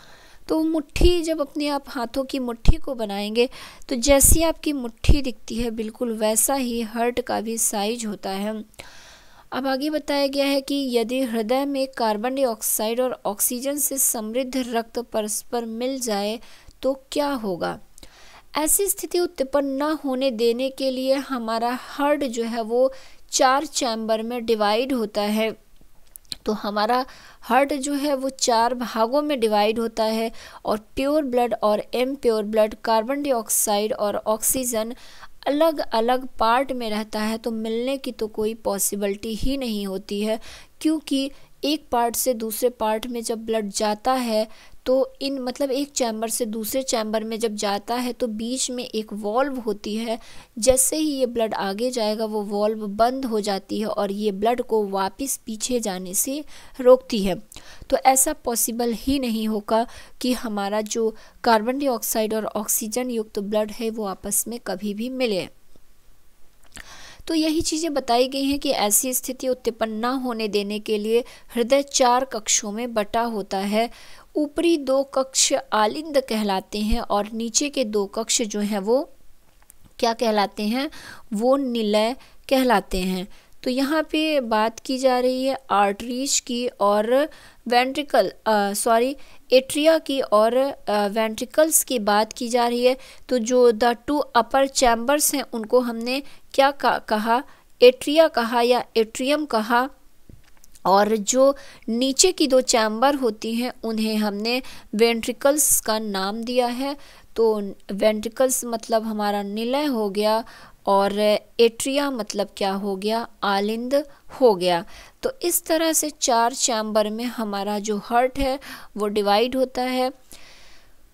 तो मुट्ठी जब अपने आप हाथों की मुट्ठी को बनाएंगे तो जैसी आपकी मुट्ठी दिखती है बिल्कुल वैसा ही हर्ट का भी साइज होता है अब आगे बताया गया है कि यदि हृदय में कार्बन डाइऑक्साइड और ऑक्सीजन से समृद्ध रक्त परस्पर मिल जाए तो क्या होगा ऐसी स्थिति उत्पन्न न होने देने के लिए हमारा हर्ड जो है वो चार चैम्बर में डिवाइड होता है तो हमारा हर्ड जो है वो चार भागों में डिवाइड होता है और प्योर ब्लड और impure blood carbon dioxide और ऑक्सीजन अलग अलग पार्ट में रहता है तो मिलने की तो कोई पॉसिबिलिटी ही नहीं होती है क्योंकि एक पार्ट से दूसरे पार्ट में जब ब्लड जाता है तो इन मतलब एक चैम्बर से दूसरे चैम्बर में जब जाता है तो बीच में एक वॉल्व होती है जैसे ही ये ब्लड आगे जाएगा वो वॉल्व बंद हो जाती है और ये ब्लड को वापस पीछे जाने से रोकती है तो ऐसा पॉसिबल ही नहीं होगा कि हमारा जो कार्बन डाइऑक्साइड और ऑक्सीजन युक्त तो ब्लड है वो आपस में कभी भी मिले तो यही चीज़ें बताई गई हैं कि ऐसी स्थिति उत्पन्न ना होने देने के लिए हृदय चार कक्षों में बटा होता है ऊपरी दो कक्ष आलिंद कहलाते हैं और नीचे के दो कक्ष जो हैं वो क्या कहलाते हैं वो निलय कहलाते हैं तो यहाँ पे बात की जा रही है आर्टरीज की और वेंट्रिकल सॉरी एट्रिया की और वेंट्रिकल्स की बात की जा रही है तो जो द टू अपर चैम्बर्स हैं उनको हमने क्या कहा एट्रिया कहा या एट्रियम कहा और जो नीचे की दो चैम्बर होती हैं उन्हें हमने वेंट्रिकल्स का नाम दिया है तो वेंट्रिकल्स मतलब हमारा निलय हो गया और एट्रिया मतलब क्या हो गया आलिंद हो गया तो इस तरह से चार चैम्बर में हमारा जो हर्ट है वो डिवाइड होता है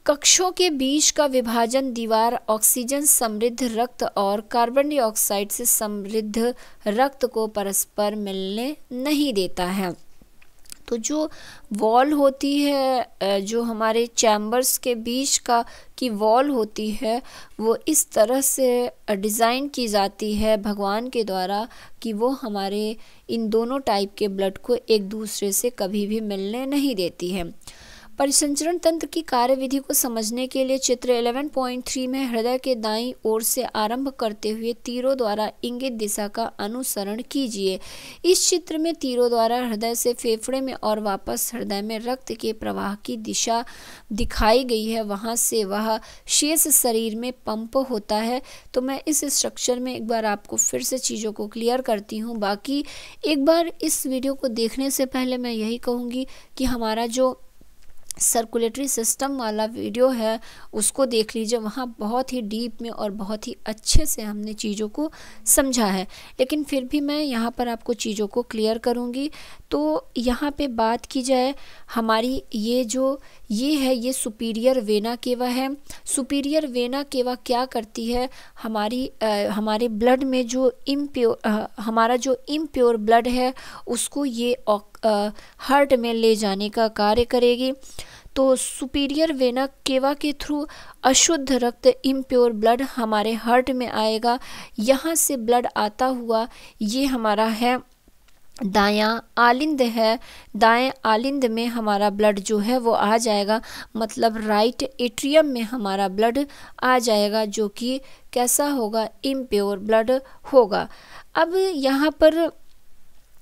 कक्षों के बीच का विभाजन दीवार ऑक्सीजन समृद्ध रक्त और कार्बन डाइऑक्साइड से समृद्ध रक्त को परस्पर मिलने नहीं देता है तो जो वॉल होती है जो हमारे चैम्बर्स के बीच का की वॉल होती है वो इस तरह से डिज़ाइन की जाती है भगवान के द्वारा कि वो हमारे इन दोनों टाइप के ब्लड को एक दूसरे से कभी भी मिलने नहीं देती है परिसंचरण तंत्र की कार्यविधि को समझने के लिए चित्र 11.3 में हृदय के दाई ओर से आरंभ करते हुए तीरों द्वारा इंगित दिशा का अनुसरण कीजिए इस चित्र में तीरों द्वारा हृदय से फेफड़े में और वापस हृदय में रक्त के प्रवाह की दिशा दिखाई गई है वहाँ से वह शेष शरीर में पंप होता है तो मैं इस स्ट्रक्चर में एक बार आपको फिर से चीज़ों को क्लियर करती हूँ बाकी एक बार इस वीडियो को देखने से पहले मैं यही कहूँगी कि हमारा जो सर्कुलेटरी सिस्टम वाला वीडियो है उसको देख लीजिए वहाँ बहुत ही डीप में और बहुत ही अच्छे से हमने चीज़ों को समझा है लेकिन फिर भी मैं यहाँ पर आपको चीज़ों को क्लियर करूँगी तो यहाँ पे बात की जाए हमारी ये जो ये है ये सुपीरियर वेना केवा है सुपीरियर वेना केवा क्या करती है हमारी आ, हमारे ब्लड में जो इम्प्योर हमारा जो इम्प्योर ब्लड है उसको ये हार्ट में ले जाने का कार्य करेगी तो सुपीरियर वेना केवा के थ्रू अशुद्ध रक्त इम्प्योर ब्लड हमारे हार्ट में आएगा यहाँ से ब्लड आता हुआ ये हमारा है दाया आलिंद है दाएं आलिंद में हमारा ब्लड जो है वो आ जाएगा मतलब राइट एट्रियम में हमारा ब्लड आ जाएगा जो कि कैसा होगा इम्प्योर ब्लड होगा अब यहाँ पर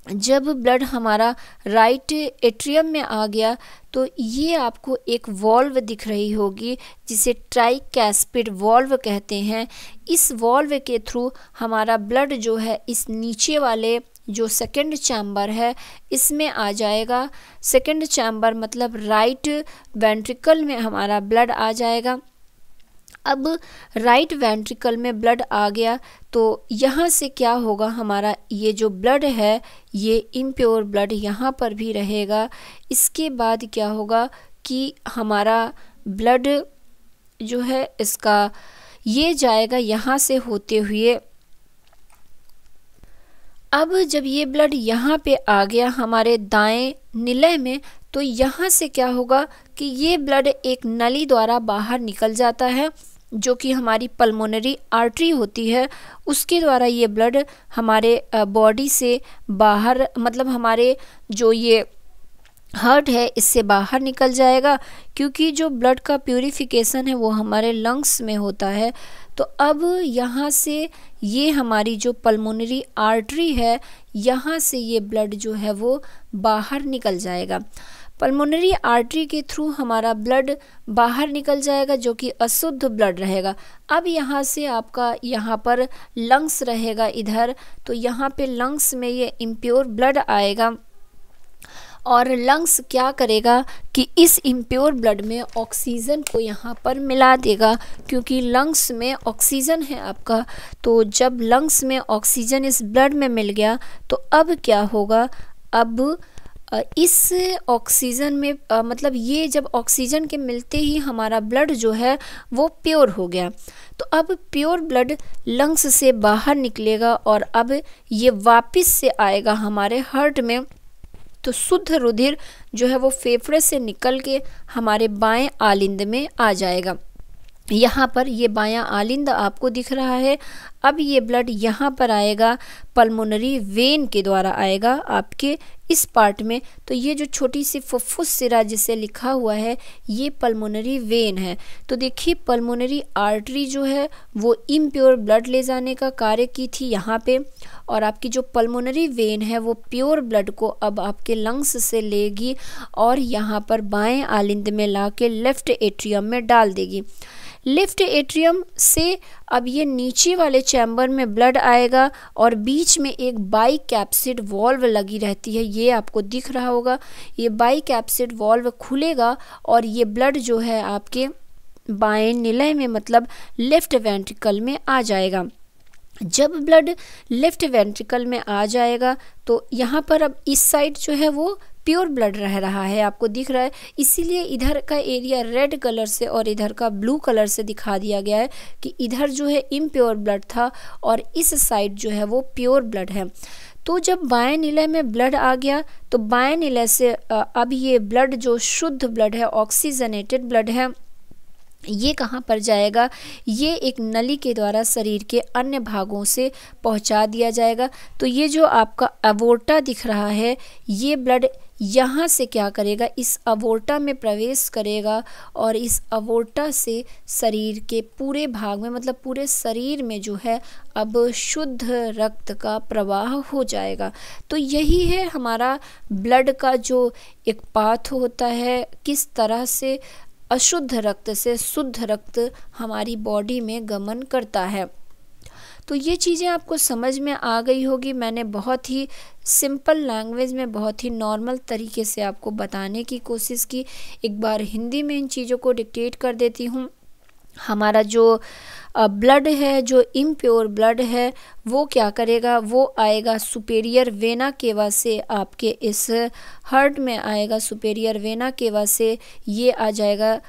जब ब्लड हमारा राइट एट्रियम में आ गया तो ये आपको एक वॉल्व दिख रही होगी जिसे ट्राई कैस्पिड वॉल्व कहते हैं इस वॉल्व के थ्रू हमारा ब्लड जो है इस नीचे वाले जो सेकंड चैम्बर है इसमें आ जाएगा सेकंड चैम्बर मतलब राइट वेंट्रिकल में हमारा ब्लड आ जाएगा अब राइट वेंट्रिकल में ब्लड आ गया तो यहाँ से क्या होगा हमारा ये जो ब्लड है ये इम्प्योर ब्लड यहाँ पर भी रहेगा इसके बाद क्या होगा कि हमारा ब्लड जो है इसका ये जाएगा यहाँ से होते हुए अब जब ये ब्लड यहाँ पे आ गया हमारे दाएं निलय में तो यहाँ से क्या होगा कि ये ब्लड एक नली द्वारा बाहर निकल जाता है जो कि हमारी पल्मोनरी आर्टरी होती है उसके द्वारा ये ब्लड हमारे बॉडी से बाहर मतलब हमारे जो ये हर्ट है इससे बाहर निकल जाएगा क्योंकि जो ब्लड का प्योरीफिकेशन है वो हमारे लंग्स में होता है तो अब यहाँ से ये हमारी जो पल्मोनरी आर्टरी है यहाँ से ये ब्लड जो है वो बाहर निकल जाएगा पल्मोनरी आर्टरी के थ्रू हमारा ब्लड बाहर निकल जाएगा जो कि अशुद्ध ब्लड रहेगा अब यहाँ से आपका यहाँ पर लंग्स रहेगा इधर तो यहाँ पे लंग्स में ये इम्प्योर ब्लड आएगा और लंग्स क्या करेगा कि इस इम्प्योर ब्लड में ऑक्सीजन को यहाँ पर मिला देगा क्योंकि लंग्स में ऑक्सीजन है आपका तो जब लंग्स में ऑक्सीजन इस ब्लड में मिल गया तो अब क्या होगा अब इस ऑक्सीजन में मतलब ये जब ऑक्सीजन के मिलते ही हमारा ब्लड जो है वो प्योर हो गया तो अब प्योर ब्लड लंग्स से बाहर निकलेगा और अब ये वापस से आएगा हमारे हार्ट में तो शुद्ध रुधिर जो है वो फेफड़े से निकल के हमारे बाएं आलिंद में आ जाएगा यहाँ पर ये बायां आलिंद आपको दिख रहा है अब ये ब्लड यहाँ पर आएगा पल्मोनरी वेन के द्वारा आएगा आपके इस पार्ट में तो ये जो छोटी सी फुफ्फुस सिरा जिसे लिखा हुआ है ये पल्मोनरी वेन है तो देखिए पल्मोनरी आर्टरी जो है वो इम्प्योर ब्लड ले जाने का कार्य की थी यहाँ पे और आपकी जो पल्मोनरी वेन है वो प्योर ब्लड को अब आपके लंग्स से लेगी और यहाँ पर बाएँ आलिंद में ला के लेफ़्ट एट्रियम में डाल देगी लेफ़्ट एट्रियम से अब ये नीचे वाले चैम्बर में ब्लड आएगा और बीच में एक बाई कैप्सिड वॉल्व लगी रहती है ये आपको दिख रहा होगा ये बाई कैप्सिड वॉल्व खुलेगा और ये ब्लड जो है आपके बाएं निलय में मतलब लेफ्ट वेंट्रिकल में आ जाएगा जब ब्लड लेफ्ट वेंट्रिकल में आ जाएगा तो यहाँ पर अब इस साइड जो है वो प्योर ब्लड रह रहा है आपको दिख रहा है इसीलिए इधर का एरिया रेड कलर से और इधर का ब्लू कलर से दिखा दिया गया है कि इधर जो है इम्प्योर ब्लड था और इस साइड जो है वो प्योर ब्लड है तो जब बाएं नीले में ब्लड आ गया तो बाएं नीले से अब ये ब्लड जो शुद्ध ब्लड है ऑक्सीजनेटेड ब्लड है ये कहाँ पर जाएगा ये एक नली के द्वारा शरीर के अन्य भागों से पहुँचा दिया जाएगा तो ये जो आपका अवोटा दिख रहा है ये ब्लड यहाँ से क्या करेगा इस अवोर्टा में प्रवेश करेगा और इस अवोर्टा से शरीर के पूरे भाग में मतलब पूरे शरीर में जो है अब शुद्ध रक्त का प्रवाह हो जाएगा तो यही है हमारा ब्लड का जो एक पाथ होता है किस तरह से अशुद्ध रक्त से शुद्ध रक्त हमारी बॉडी में गमन करता है तो ये चीज़ें आपको समझ में आ गई होगी मैंने बहुत ही सिंपल लैंग्वेज में बहुत ही नॉर्मल तरीके से आपको बताने की कोशिश की एक बार हिंदी में इन चीज़ों को डिक्टेट कर देती हूँ हमारा जो ब्लड है जो इम्प्योर ब्लड है वो क्या करेगा वो आएगा सुपेरियर वेना केवा से आपके इस हर्ट में आएगा सुपेरियर वेना केवा से ये आ जाएगा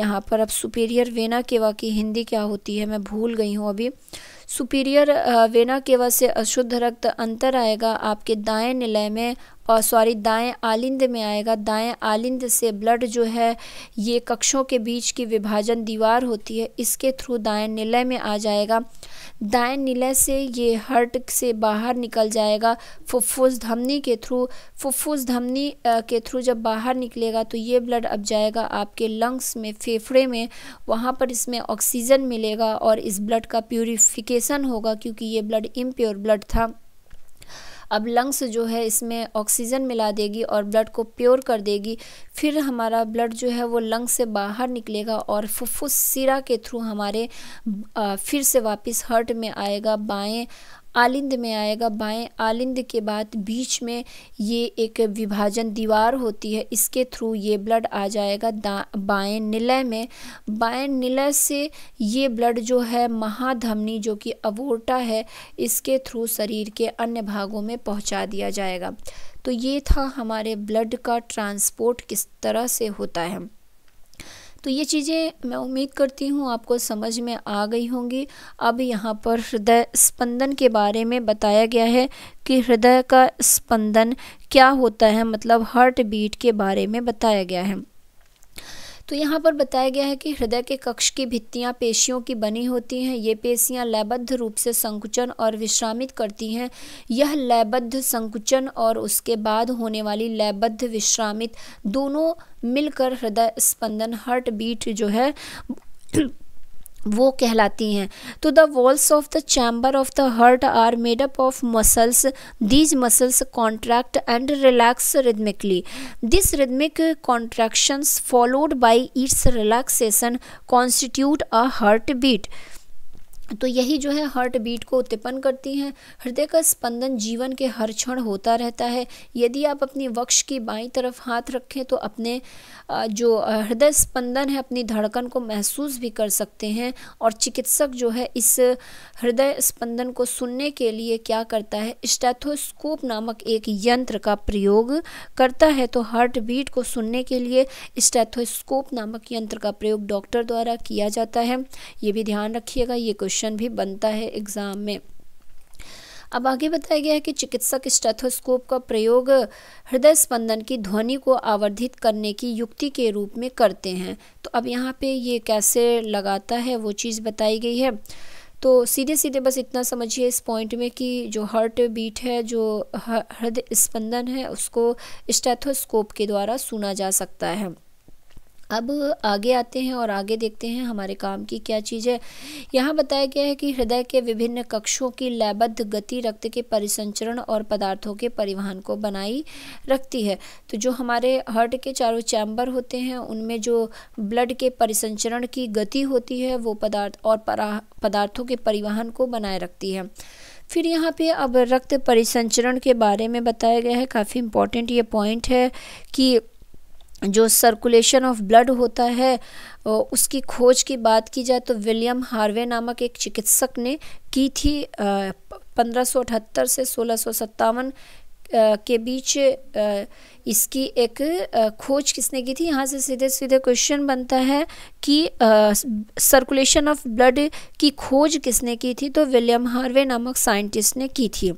यहाँ पर अब सुपेरियर वेना केवा की हिंदी क्या होती है मैं भूल गई हूँ अभी सुपीरियर वेना वजह से अशुद्ध रक्त अंतर आएगा आपके दाएं निलय में और सॉरी दाएं आलिंद में आएगा दाएं आलिंद से ब्लड जो है ये कक्षों के बीच की विभाजन दीवार होती है इसके थ्रू दाएं निलय में आ जाएगा दाएं निलय से ये हर्ट से बाहर निकल जाएगा फुफ्फुस धमनी के थ्रू फुफ्फुस धमनी के थ्रू जब बाहर निकलेगा तो ये ब्लड अब जाएगा आपके लंग्स में फेफड़े में वहाँ पर इसमें ऑक्सीजन मिलेगा और इस ब्लड का प्योरीफिकेशन होगा क्योंकि ये ब्लड इम्प्योर ब्लड था अब लंग्स जो है इसमें ऑक्सीजन मिला देगी और ब्लड को प्योर कर देगी फिर हमारा ब्लड जो है वो लंग्स से बाहर निकलेगा और फुफ्फुस सिरा के थ्रू हमारे फिर से वापस हर्ट में आएगा बाएं आलिंद में आएगा बाएं आलिंद के बाद बीच में ये एक विभाजन दीवार होती है इसके थ्रू ये ब्लड आ जाएगा बाएं निलय में बाएं निलय से ये ब्लड जो है महाधमनी जो कि अवोर्टा है इसके थ्रू शरीर के अन्य भागों में पहुंचा दिया जाएगा तो ये था हमारे ब्लड का ट्रांसपोर्ट किस तरह से होता है तो ये चीज़ें मैं उम्मीद करती हूँ आपको समझ में आ गई होंगी अब यहाँ पर हृदय स्पंदन के बारे में बताया गया है कि हृदय का स्पंदन क्या होता है मतलब हार्ट बीट के बारे में बताया गया है तो यहाँ पर बताया गया है कि हृदय के कक्ष की भित्तियाँ पेशियों की बनी होती हैं ये पेशियाँ लयबद्ध रूप से संकुचन और विश्रामित करती हैं यह लयबद्ध संकुचन और उसके बाद होने वाली लयबद्ध विश्रामित दोनों मिलकर हृदय स्पंदन हार्ट बीट जो है वो कहलाती हैं तो the walls of the chamber of the heart are made up of muscles these muscles contract and relax rhythmically this rhythmic contractions followed by its relaxation constitute a heart beat तो यही जो है हार्ट बीट को उत्पन्न करती हैं हृदय का स्पंदन जीवन के हर क्षण होता रहता है यदि आप अपनी वक्ष की बाई तरफ हाथ रखें तो अपने जो हृदय स्पंदन है अपनी धड़कन को महसूस भी कर सकते हैं और चिकित्सक जो है इस हृदय स्पंदन को सुनने के लिए क्या करता है स्टेथोस्कोप नामक एक यंत्र का प्रयोग करता है तो हार्ट बीट को सुनने के लिए स्टेथोस्कोप नामक यंत्र का प्रयोग डॉक्टर द्वारा किया जाता है ये भी ध्यान रखिएगा ये क्वेश्चन भी बनता है एग्ज़ाम में अब आगे बताया गया है कि चिकित्सक स्टेथोस्कोप का प्रयोग हृदय स्पंदन की ध्वनि को आवर्धित करने की युक्ति के रूप में करते हैं तो अब यहाँ पे ये कैसे लगाता है वो चीज़ बताई गई है तो सीधे सीधे बस इतना समझिए इस पॉइंट में कि जो हार्ट बीट है जो हृदय स्पंदन है उसको स्टेथोस्कोप के द्वारा सुना जा सकता है अब आगे आते हैं और आगे देखते हैं हमारे काम की क्या चीज़ है यहाँ बताया गया है कि हृदय के विभिन्न कक्षों की लयबद्ध गति रक्त के परिसंचरण और पदार्थों के परिवहन को बनाई रखती है तो जो हमारे हार्ट के चारों चैम्बर होते हैं उनमें जो ब्लड के परिसंचरण की गति होती है वो पदार्थ और पदार्थों के परिवहन को बनाए रखती है फिर यहाँ पे अब रक्त परिसंचरण के बारे में बताया गया है काफ़ी इम्पॉर्टेंट ये पॉइंट है कि जो सर्कुलेशन ऑफ ब्लड होता है उसकी खोज की बात की जाए तो विलियम हार्वे नामक एक चिकित्सक ने की थी पंद्रह से सोलह के बीच इसकी एक खोज किसने की थी यहाँ से सीधे सीधे क्वेश्चन बनता है कि सर्कुलेशन ऑफ ब्लड की खोज किसने की थी तो विलियम हार्वे नामक साइंटिस्ट ने की थी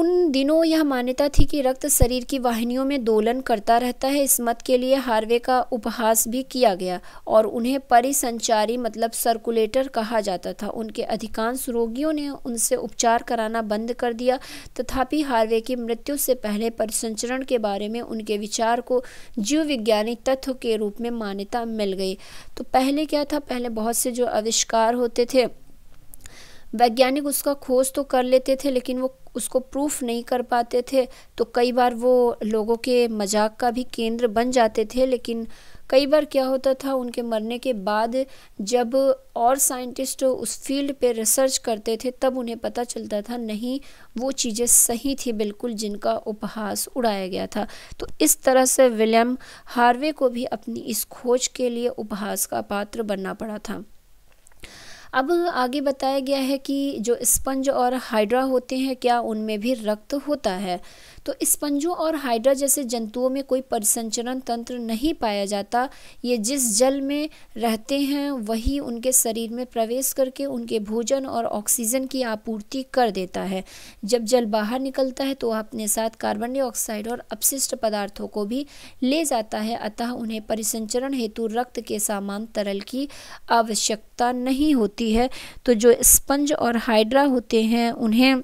उन दिनों यह मान्यता थी कि रक्त शरीर की वाहिनियों में दोलन करता रहता है इस मत के लिए हार्वे का उपहास भी किया गया और उन्हें परिसंचारी मतलब सर्कुलेटर कहा जाता था उनके अधिकांश रोगियों ने उनसे उपचार कराना बंद कर दिया तथापि हार्वे की मृत्यु से पहले परिसंचरण के बारे में उनके विचार को जीव विज्ञानिक तत्व के रूप में मान्यता मिल गई तो पहले क्या था पहले बहुत से जो आविष्कार होते थे वैज्ञानिक उसका खोज तो कर लेते थे लेकिन वो उसको प्रूफ नहीं कर पाते थे तो कई बार वो लोगों के मजाक का भी केंद्र बन जाते थे लेकिन कई बार क्या होता था उनके मरने के बाद जब और साइंटिस्ट उस फील्ड पे रिसर्च करते थे तब उन्हें पता चलता था नहीं वो चीज़ें सही थी बिल्कुल जिनका उपहास उड़ाया गया था तो इस तरह से विलियम हार्वे को भी अपनी इस खोज के लिए उपहास का पात्र बनना पड़ा था अब आगे बताया गया है कि जो स्पंज और हाइड्रा होते हैं क्या उनमें भी रक्त होता है तो स्पंजों और हाइड्रा जैसे जंतुओं में कोई परिसंचरण तंत्र नहीं पाया जाता ये जिस जल में रहते हैं वही उनके शरीर में प्रवेश करके उनके भोजन और ऑक्सीजन की आपूर्ति कर देता है जब जल बाहर निकलता है तो वह अपने साथ कार्बन डाइऑक्साइड और अपशिष्ट पदार्थों को भी ले जाता है अतः उन्हें परिसंचरण हेतु रक्त के सामान तरल की आवश्यकता नहीं होती है तो जो स्पंज और हाइड्रा होते हैं उन्हें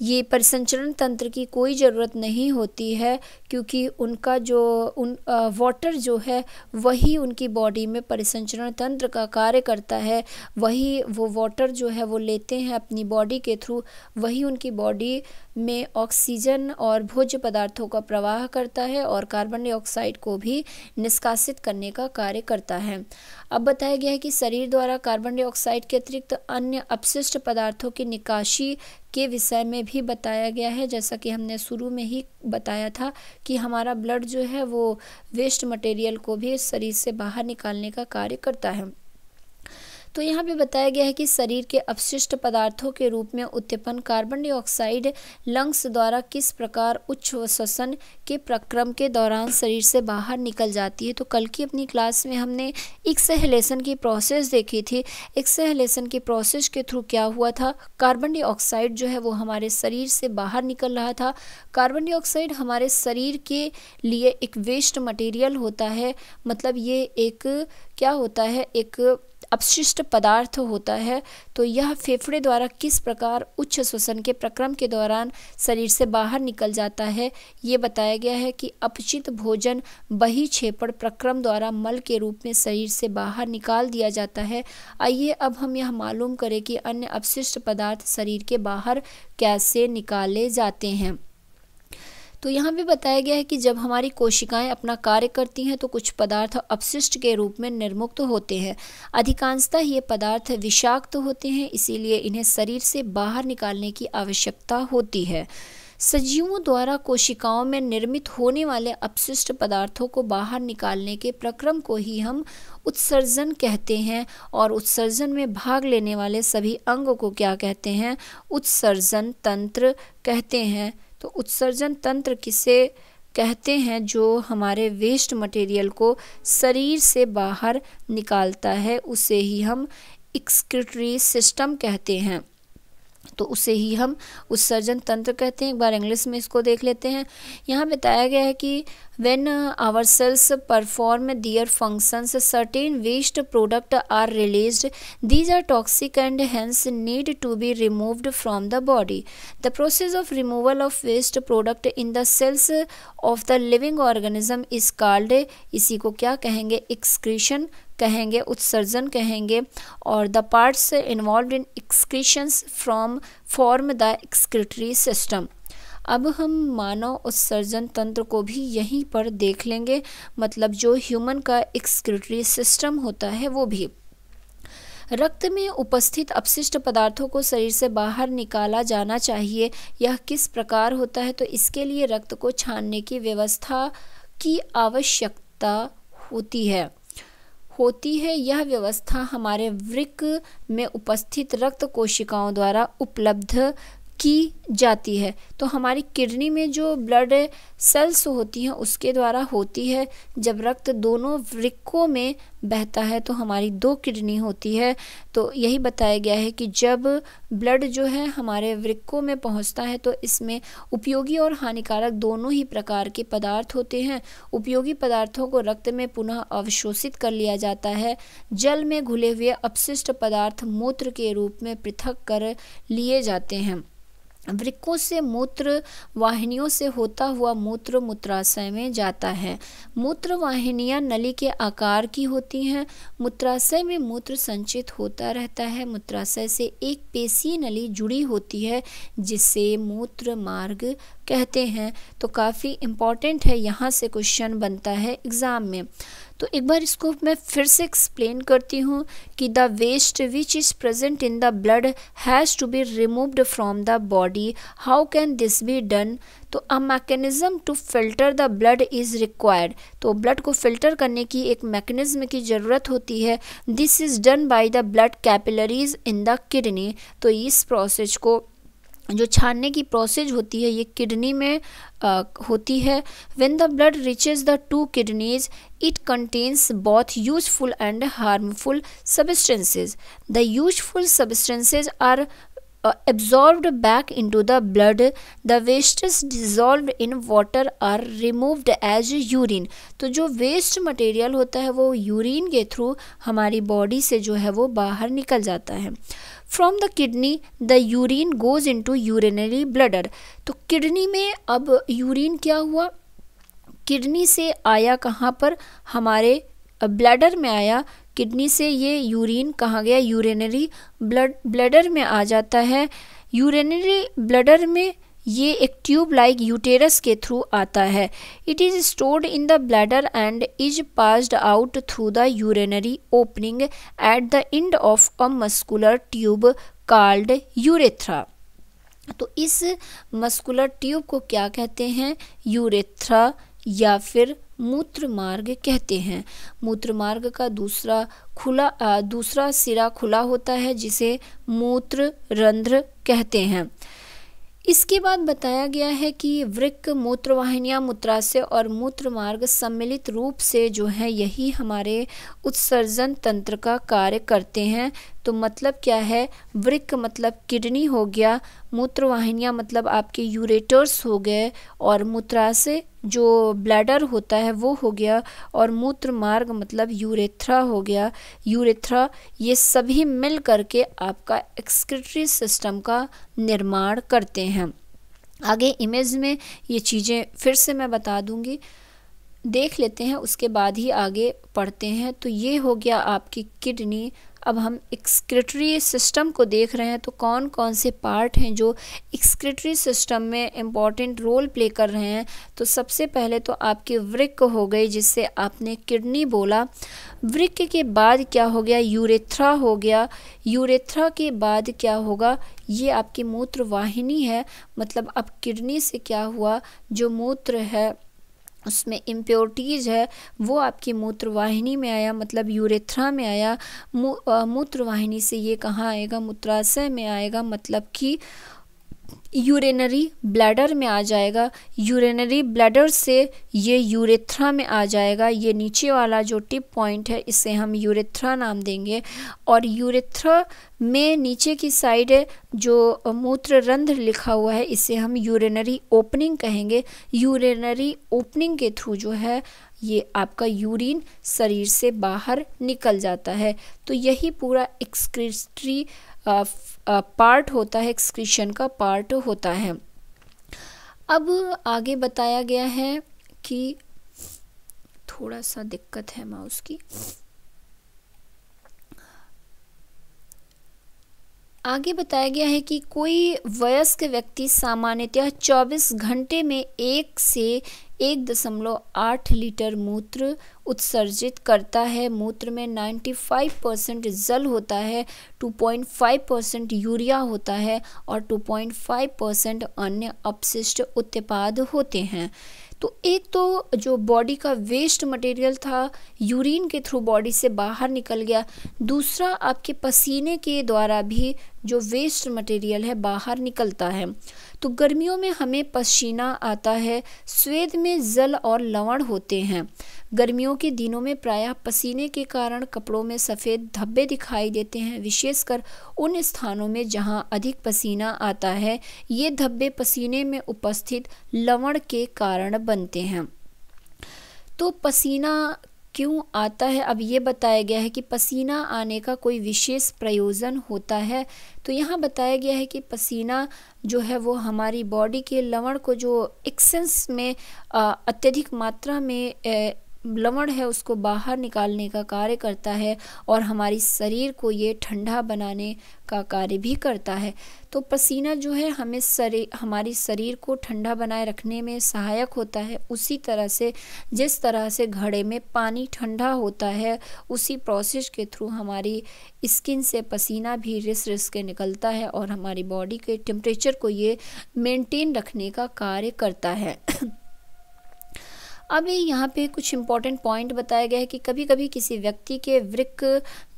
ये परिसंचरण तंत्र की कोई ज़रूरत नहीं होती है क्योंकि उनका जो उन वाटर जो है वही उनकी बॉडी में परिसंचरण तंत्र का कार्य करता है वही वो वाटर जो है वो लेते हैं अपनी बॉडी के थ्रू वही उनकी बॉडी में ऑक्सीजन और भोज्य पदार्थों का प्रवाह करता है और कार्बन डाइऑक्साइड को भी निष्कासित करने का कार्य करता है अब बताया गया है कि शरीर द्वारा कार्बन डाइऑक्साइड के अतिरिक्त अन्य अपशिष्ट पदार्थों की निकासी के विषय में भी बताया गया है जैसा कि हमने शुरू में ही बताया था कि हमारा ब्लड जो है वो वेस्ट मटेरियल को भी शरीर से बाहर निकालने का कार्य करता है तो यहाँ पे बताया गया है कि शरीर के अपशिष्ट पदार्थों के रूप में उत्पन्न कार्बन डाइऑक्साइड लंग्स द्वारा किस प्रकार उच्च श्वसन के प्रक्रम के दौरान शरीर से बाहर निकल जाती है तो कल की अपनी क्लास में हमने एक्सहेलेशन की प्रोसेस देखी थी एक्सहेलेशन की प्रोसेस के थ्रू क्या हुआ था कार्बन डाइऑक्साइड जो है वो हमारे शरीर से बाहर निकल रहा था कार्बन डाइऑक्साइड हमारे शरीर के लिए एक वेस्ट मटेरियल होता है मतलब ये एक क्या होता है एक अपशिष्ट पदार्थ होता है तो यह फेफड़े द्वारा किस प्रकार उच्च श्वसन के प्रक्रम के दौरान शरीर से बाहर निकल जाता है ये बताया गया है कि अपचित भोजन बही छेपड़ प्रक्रम द्वारा मल के रूप में शरीर से बाहर निकाल दिया जाता है आइए अब हम यह मालूम करें कि अन्य अपशिष्ट पदार्थ शरीर के बाहर कैसे निकाले जाते हैं तो यहाँ भी बताया गया है कि जब हमारी कोशिकाएं अपना कार्य करती हैं तो कुछ पदार्थ अपशिष्ट के रूप में निर्मुक्त होते हैं अधिकांशतः ये पदार्थ विषाक्त तो होते हैं इसीलिए इन्हें शरीर से बाहर निकालने की आवश्यकता होती है सजीवों द्वारा कोशिकाओं में निर्मित होने वाले अपशिष्ट पदार्थों को बाहर निकालने के प्रक्रम को ही हम उत्सर्जन कहते हैं और उत्सर्जन में भाग लेने वाले सभी अंग को क्या कहते हैं उत्सर्जन तंत्र कहते हैं तो उत्सर्जन तंत्र किसे कहते हैं जो हमारे वेस्ट मटेरियल को शरीर से बाहर निकालता है उसे ही हम एक्सक्रिटरी सिस्टम कहते हैं तो उसे ही हम उत्सर्जन तंत्र कहते हैं एक बार इंग्लिश में इसको देख लेते हैं यहाँ बताया गया है कि when our cells perform their functions certain waste product are released these are toxic and hence need to be removed from the body the process of removal of waste product in the cells of the living organism is called isi ko kya kahenge excretion कहेंगे उत्सर्जन कहेंगे और the parts involved in excretions from form the excretory system अब हम मानव उत्सर्जन तंत्र को भी यहीं पर देख लेंगे मतलब जो ह्यूमन का एक्सक्रिटरी सिस्टम होता है वो भी रक्त में उपस्थित अपशिष्ट पदार्थों को शरीर से बाहर निकाला जाना चाहिए यह किस प्रकार होता है तो इसके लिए रक्त को छानने की व्यवस्था की आवश्यकता होती है होती है यह व्यवस्था हमारे वृक्क में उपस्थित रक्त कोशिकाओं द्वारा उपलब्ध की जाती है तो हमारी किडनी में जो ब्लड सेल्स होती हैं उसके द्वारा होती है जब रक्त दोनों वृक्कों में बहता है तो हमारी दो किडनी होती है तो यही बताया गया है कि जब ब्लड जो है हमारे वृक्कों में पहुंचता है तो इसमें उपयोगी और हानिकारक दोनों ही प्रकार के पदार्थ होते हैं उपयोगी पदार्थों को रक्त में पुनः अवशोषित कर लिया जाता है जल में घुले हुए अपशिष्ट पदार्थ मूत्र के रूप में पृथक कर लिए जाते हैं वृक्कों से मूत्र वाहिनियों से होता हुआ मूत्र मूत्राशय में जाता है मूत्र वाहिनियाँ नली के आकार की होती हैं मूत्राशय में मूत्र संचित होता रहता है मूत्राशय से एक पेशी नली जुड़ी होती है जिससे मूत्र मार्ग कहते हैं तो काफ़ी इम्पॉर्टेंट है यहाँ से क्वेश्चन बनता है एग्ज़ाम में तो एक बार इसको मैं फिर से एक्सप्लेन करती हूँ कि the waste which is present in the blood has to be removed from the body how can this be done तो a mechanism to filter the blood is required तो ब्लड को फिल्टर करने की एक mechanism की ज़रूरत होती है this is done by the blood capillaries in the kidney तो इस प्रोसेस को जो छानने की प्रोसेस होती है ये किडनी में आ, होती है when the blood reaches the to kidneys it contains both useful and harmful substances the useful substances are back into the blood the waste dissolve in water are removed as urine तो जो waste material होता है वो urine के through हमारी body से जो है वो बाहर निकल जाता है from the kidney the urine goes into urinary bladder तो किडनी में अब यूरिन क्या हुआ किडनी से आया कहाँ पर हमारे ब्लडर में आया किडनी से ये यूरिन कहाँ गया यूरिनरी ब्लड ब्लडर में आ जाता है यूरिनरी ब्लडर में ये एक ट्यूब लाइक यूटेरस के थ्रू आता है it is stored in the bladder and is passed out through the urinary opening at the end of a muscular tube called urethra तो इस मस्कुलर ट्यूब को क्या कहते हैं यूरेथ्रा या फिर मूत्र मार्ग कहते हैं मूत्र मार्ग का दूसरा खुला आ, दूसरा सिरा खुला होता है जिसे मूत्र रंध्र कहते हैं इसके बाद बताया गया है कि वृक्क मूत्रवाहिनियाँ मूत्राशय और मूत्र मार्ग सम्मिलित रूप से जो है यही हमारे उत्सर्जन तंत्र का कार्य करते हैं तो मतलब क्या है वृक्क मतलब किडनी हो गया मूत्रवाहिनियाँ मतलब आपके यूरेटर्स हो गए और मूत्राशय जो ब्लैडर होता है वो हो गया और मूत्र मार्ग मतलब यूरेथ्रा हो गया यूरेथ्रा ये सभी मिल करके आपका एक्सक्रिटरी सिस्टम का निर्माण करते हैं आगे इमेज में ये चीज़ें फिर से मैं बता दूंगी देख लेते हैं उसके बाद ही आगे पढ़ते हैं तो ये हो गया आपकी किडनी अब हम एक्सक्रेटरी सिस्टम को देख रहे हैं तो कौन कौन से पार्ट हैं जो एक्सक्रेटरी सिस्टम में इम्पॉर्टेंट रोल प्ले कर रहे हैं तो सबसे पहले तो आपकी वृक्क हो गई जिससे आपने किडनी बोला वृक्क के बाद क्या हो गया यूरेथ्रा हो गया यूरेथ्रा के बाद क्या होगा ये आपकी मूत्र वाहिनी है मतलब अब किडनी से क्या हुआ जो मूत्र है उसमें इम्प्योरिटीज़ है वो आपकी मूत्रवाहिनी में आया मतलब यूरेथ्रा में आया मूत्रवाहिनी से ये कहाँ आएगा मूत्राशय में आएगा मतलब कि यूरेनरी ब्लैडर में आ जाएगा यूरेनरी ब्लैडर से ये यूरेथ्रा में आ जाएगा ये नीचे वाला जो टिप पॉइंट है इसे हम यूरेथ्रा नाम देंगे और यूरेथ्रा में नीचे की साइड जो मूत्र रंध्र लिखा हुआ है इसे हम यूरेनरी ओपनिंग कहेंगे यूरेनरी ओपनिंग के थ्रू जो है ये आपका यूरिन शरीर से बाहर निकल जाता है तो यही पूरा एक्सक्रिस्ट्री पार्ट होता है एक्सक्रीशन का पार्ट होता है अब आगे बताया गया है कि थोड़ा सा दिक्कत है माउस की आगे बताया गया है कि कोई वयस्क व्यक्ति सामान्यतः 24 घंटे में एक से एक दशमलव आठ लीटर मूत्र उत्सर्जित करता है मूत्र में नाइन्टी फाइव परसेंट जल होता है two point five percent urea होता है और टू पॉइंट फाइव परसेंट अन्य अपशिष्ट उत्पाद होते हैं तो एक तो जो बॉडी का वेस्ट मटेरियल था यूरिन के थ्रू बॉडी से बाहर निकल गया दूसरा आपके पसीने के द्वारा भी जो वेस्ट मटेरियल है बाहर निकलता है तो गर्मियों में हमें पसीना आता है स्वेद में जल और लवण होते हैं गर्मियों के दिनों में प्रायः पसीने के कारण कपड़ों में सफ़ेद धब्बे दिखाई देते हैं विशेषकर उन स्थानों में जहां अधिक पसीना आता है ये धब्बे पसीने में उपस्थित लवण के कारण बनते हैं तो पसीना क्यों आता है अब ये बताया गया है कि पसीना आने का कोई विशेष प्रयोजन होता है तो यहाँ बताया गया है कि पसीना जो है वो हमारी बॉडी के लवण को जो एक्सेंस में अत्यधिक मात्रा में लवण है उसको बाहर निकालने का कार्य करता है और हमारी शरीर को ये ठंडा बनाने का कार्य भी करता है तो पसीना जो है हमें शरीर हमारी शरीर को ठंडा बनाए रखने में सहायक होता है उसी तरह से जिस तरह से घड़े में पानी ठंडा होता है उसी प्रोसेस के थ्रू हमारी स्किन से पसीना भी रिस रिस के निकलता है और हमारी बॉडी के टेम्परेचर को ये मेनटेन रखने का कार्य करता है अब यहाँ पे कुछ इम्पॉर्टेंट पॉइंट बताया गया है कि कभी कभी किसी व्यक्ति के वृक्क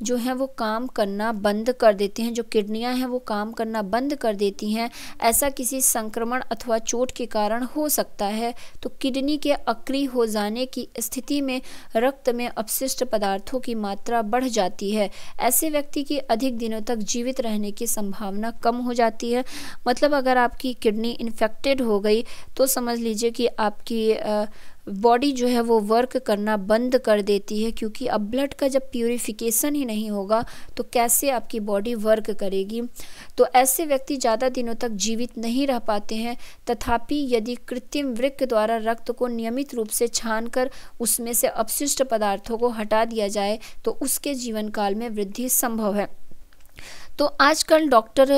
जो हैं वो काम करना बंद कर देते हैं जो किडनियाँ हैं वो काम करना बंद कर देती हैं ऐसा किसी संक्रमण अथवा चोट के कारण हो सकता है तो किडनी के अक्री हो जाने की स्थिति में रक्त में अपशिष्ट पदार्थों की मात्रा बढ़ जाती है ऐसे व्यक्ति की अधिक दिनों तक जीवित रहने की संभावना कम हो जाती है मतलब अगर आपकी किडनी इन्फेक्टेड हो गई तो समझ लीजिए कि आपकी आ, बॉडी जो है वो वर्क करना बंद कर देती है क्योंकि अब ब्लड का जब प्योरीफिकेशन ही नहीं होगा तो कैसे आपकी बॉडी वर्क करेगी तो ऐसे व्यक्ति ज़्यादा दिनों तक जीवित नहीं रह पाते हैं तथापि यदि कृत्रिम वृक्क द्वारा रक्त को नियमित रूप से छान कर उसमें से अपशिष्ट पदार्थों को हटा दिया जाए तो उसके जीवन काल में वृद्धि संभव है तो आजकल डॉक्टर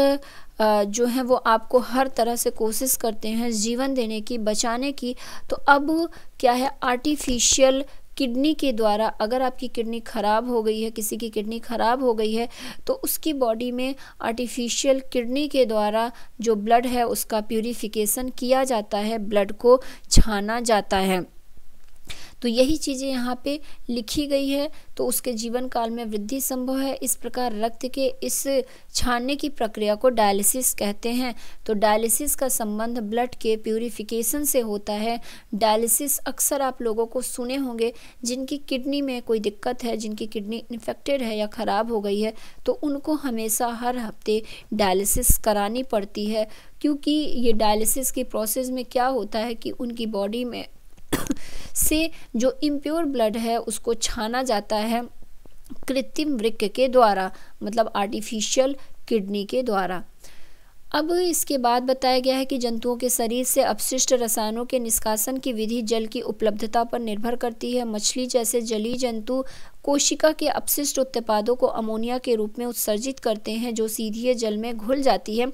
जो हैं वो आपको हर तरह से कोशिश करते हैं जीवन देने की बचाने की तो अब क्या है आर्टिफिशियल किडनी के द्वारा अगर आपकी किडनी ख़राब हो गई है किसी की किडनी ख़राब हो गई है तो उसकी बॉडी में आर्टिफिशियल किडनी के द्वारा जो ब्लड है उसका प्यूरिफिकेशन किया जाता है ब्लड को छाना जाता है तो यही चीज़ें यहाँ पे लिखी गई है तो उसके जीवन काल में वृद्धि संभव है इस प्रकार रक्त के इस छानने की प्रक्रिया को डायलिसिस कहते हैं तो डायलिसिस का संबंध ब्लड के प्यूरिफिकेशन से होता है डायलिसिस अक्सर आप लोगों को सुने होंगे जिनकी किडनी में कोई दिक्कत है जिनकी किडनी इन्फेक्टेड है या ख़राब हो गई है तो उनको हमेशा हर हफ्ते डायलिसिस करानी पड़ती है क्योंकि ये डायलिसिस की प्रोसेस में क्या होता है कि उनकी बॉडी में से जो इम्प्योर ब्लड है उसको छाना जाता है कृत्रिम वृक्क के द्वारा मतलब आर्टिफिशियल किडनी के द्वारा अब इसके बाद बताया गया है कि जंतुओं के शरीर से अपशिष्ट रसायनों के निष्कासन की विधि जल की उपलब्धता पर निर्भर करती है मछली जैसे जलीय जंतु कोशिका के अपशिष्ट उत्पादों को अमोनिया के रूप में उत्सर्जित करते हैं जो सीधे जल में घुल जाती है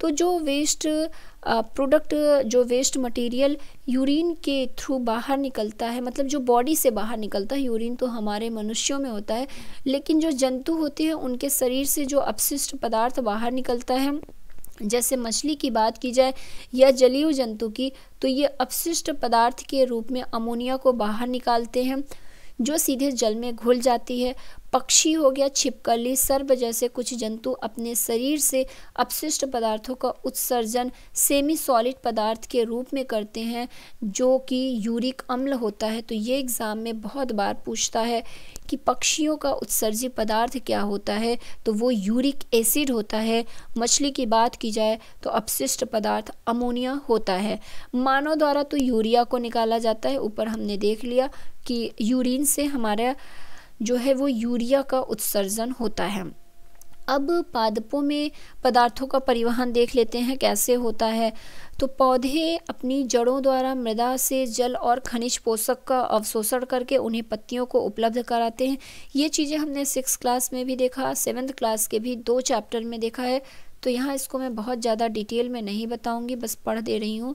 तो जो वेस्ट प्रोडक्ट जो वेस्ट मटेरियल यूरिन के थ्रू बाहर निकलता है मतलब जो बॉडी से बाहर निकलता है यूरिन तो हमारे मनुष्यों में होता है लेकिन जो जंतु होते हैं उनके शरीर से जो अपशिष्ट पदार्थ बाहर निकलता है जैसे मछली की बात की जाए या जलीय जंतु की तो ये अपशिष्ट पदार्थ के रूप में अमोनिया को बाहर निकालते हैं जो सीधे जल में घुल जाती है पक्षी हो गया छिपकली सर्प जैसे कुछ जंतु अपने शरीर से अपशिष्ट पदार्थों का उत्सर्जन सेमी सॉलिड पदार्थ के रूप में करते हैं जो कि यूरिक अम्ल होता है तो ये एग्ज़ाम में बहुत बार पूछता है कि पक्षियों का उत्सर्जित पदार्थ क्या होता है तो वो यूरिक एसिड होता है मछली की बात की जाए तो अपशिष्ट पदार्थ अमोनिया होता है मानव द्वारा तो यूरिया को निकाला जाता है ऊपर हमने देख लिया कि यूरिन से हमारा जो है वो यूरिया का उत्सर्जन होता है अब पादपों में पदार्थों का परिवहन देख लेते हैं कैसे होता है तो पौधे अपनी जड़ों द्वारा मृदा से जल और खनिज पोषक का अवशोषण करके उन्हें पत्तियों को उपलब्ध कराते हैं ये चीज़ें हमने सिक्स क्लास में भी देखा सेवन्थ क्लास के भी दो चैप्टर में देखा है तो यहाँ इसको मैं बहुत ज़्यादा डिटेल में नहीं बताऊंगी बस पढ़ दे रही हूँ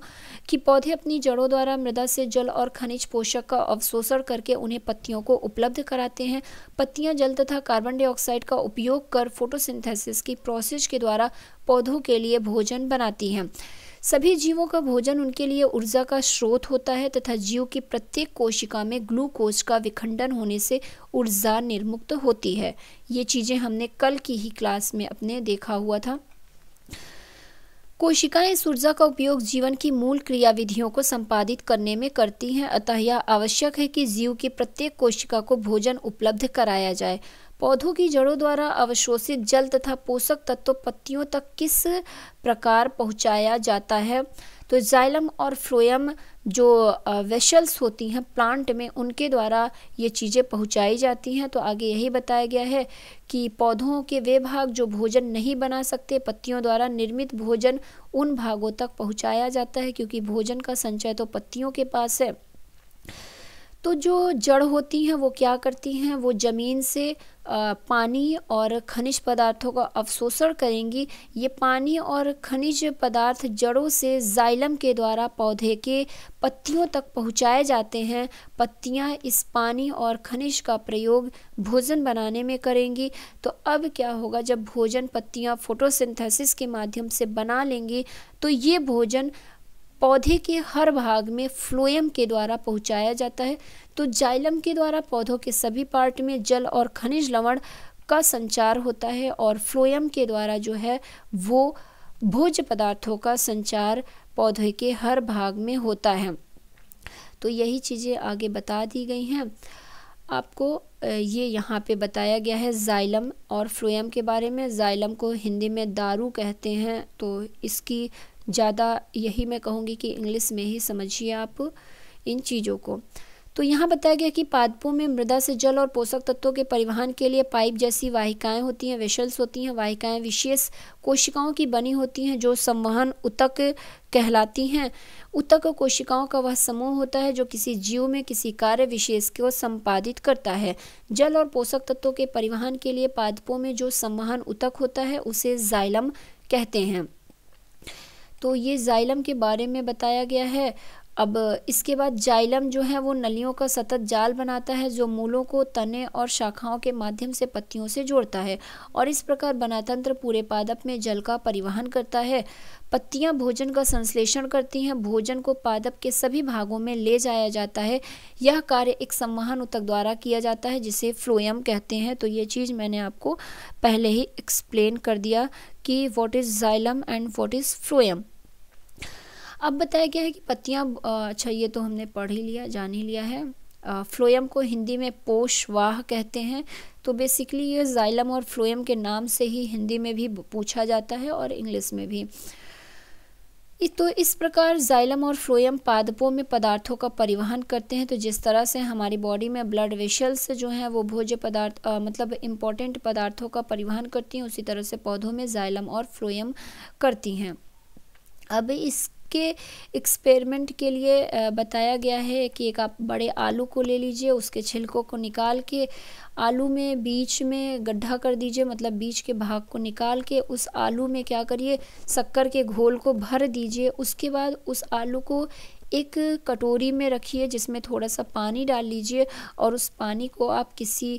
कि पौधे अपनी जड़ों द्वारा मृदा से जल और खनिज पोषक का अवशोषण करके उन्हें पत्तियों को उपलब्ध कराते हैं पत्तियाँ जल तथा कार्बन डाइऑक्साइड का उपयोग कर फोटोसिंथेसिस की प्रोसेस के द्वारा पौधों के लिए भोजन बनाती हैं सभी जीवों का भोजन उनके लिए ऊर्जा का स्रोत होता है तथा जीव की प्रत्येक कोशिका में ग्लूकोज का विखंडन होने से ऊर्जा निर्मुक्त होती है ये चीज़ें हमने कल की ही क्लास में अपने देखा हुआ था कोशिकाएं इस ऊर्जा का उपयोग जीवन की मूल क्रियाविधियों को संपादित करने में करती हैं अतः यह आवश्यक है कि जीव की प्रत्येक कोशिका को भोजन उपलब्ध कराया जाए पौधों की जड़ों द्वारा अवशोषित जल तथा पोषक तत्व पत्तियों तक किस प्रकार पहुंचाया जाता है तो जाइलम और फ्लोयम जो वेशल्स होती हैं प्लांट में उनके द्वारा ये चीज़ें पहुंचाई जाती हैं तो आगे यही बताया गया है कि पौधों के वे भाग जो भोजन नहीं बना सकते पत्तियों द्वारा निर्मित भोजन उन भागों तक पहुंचाया जाता है क्योंकि भोजन का संचय तो पत्तियों के पास है तो जो जड़ होती हैं वो क्या करती हैं वो ज़मीन से पानी और खनिज पदार्थों का अवशोषण करेंगी ये पानी और खनिज पदार्थ जड़ों से जाइलम के द्वारा पौधे के पत्तियों तक पहुँचाए जाते हैं पत्तियाँ इस पानी और खनिज का प्रयोग भोजन बनाने में करेंगी तो अब क्या होगा जब भोजन पत्तियाँ फोटोसिंथेसिस के माध्यम से बना लेंगी तो ये भोजन पौधे के हर भाग में फ्लोएम के द्वारा पहुंचाया जाता है तो जाइलम के द्वारा पौधों के सभी पार्ट में जल और खनिज लवण का संचार होता है और फ्लोएम के द्वारा जो है वो भोज पदार्थों का संचार पौधे के हर भाग में होता है तो यही चीज़ें आगे बता दी गई हैं आपको ये यहाँ पे बताया गया है जाइलम और फ्लोएम के बारे में जाइलम को हिंदी में दारू कहते हैं तो इसकी ज़्यादा यही मैं कहूँगी कि इंग्लिश में ही समझिए आप इन चीज़ों को तो यहाँ बताया गया कि पादपों में मृदा से जल और पोषक तत्वों के परिवहन के लिए पाइप जैसी वाहिकाएं होती हैं वेशल्स होती हैं वाहिकाएं विशेष कोशिकाओं की बनी होती हैं जो संवहन उतक कहलाती हैं उतक कोशिकाओं का वह समूह होता है जो किसी जीव में किसी कार्य विशेष को संपादित करता है जल और पोषक तत्वों के परिवहन के लिए पादपों में जो संवहन उतक होता है उसे जाइलम कहते हैं तो ये जाइलम के बारे में बताया गया है अब इसके बाद जाइलम जो है वो नलियों का सतत जाल बनाता है जो मूलों को तने और शाखाओं के माध्यम से पत्तियों से जोड़ता है और इस प्रकार बनातंत्र पूरे पादप में जल का परिवहन करता है पत्तियां भोजन का संश्लेषण करती हैं भोजन को पादप के सभी भागों में ले जाया जाता है यह कार्य एक संवहन उतक द्वारा किया जाता है जिसे फ्लोयम कहते हैं तो ये चीज़ मैंने आपको पहले ही एक्सप्लेन कर दिया कि what is xylem and what is phloem अब बताया गया है कि पत्तियाँ अच्छा ये तो हमने पढ़ ही लिया जान ही लिया है फ्लोयम को हिंदी में पोश वाह कहते हैं तो बेसिकली ये जाइलम और फ्लोएम के नाम से ही हिंदी में भी पूछा जाता है और इंग्लिश में भी तो इस प्रकार जाइलम और फ्लोएम पादपों में पदार्थों का परिवहन करते हैं तो जिस तरह से हमारी बॉडी में ब्लड वेशल्स जो हैं वो भोज्य पदार्थ मतलब इम्पॉर्टेंट पदार्थों का परिवहन करती हैं उसी तरह से पौधों में जाइलम और फ्लोयम करती हैं अब इस के एक्सपेरिमेंट के लिए बताया गया है कि एक आप बड़े आलू को ले लीजिए उसके छिलकों को निकाल के आलू में बीच में गड्ढा कर दीजिए मतलब बीच के भाग को निकाल के उस आलू में क्या करिए शक्कर के घोल को भर दीजिए उसके बाद उस आलू को एक कटोरी में रखिए जिसमें थोड़ा सा पानी डाल लीजिए और उस पानी को आप किसी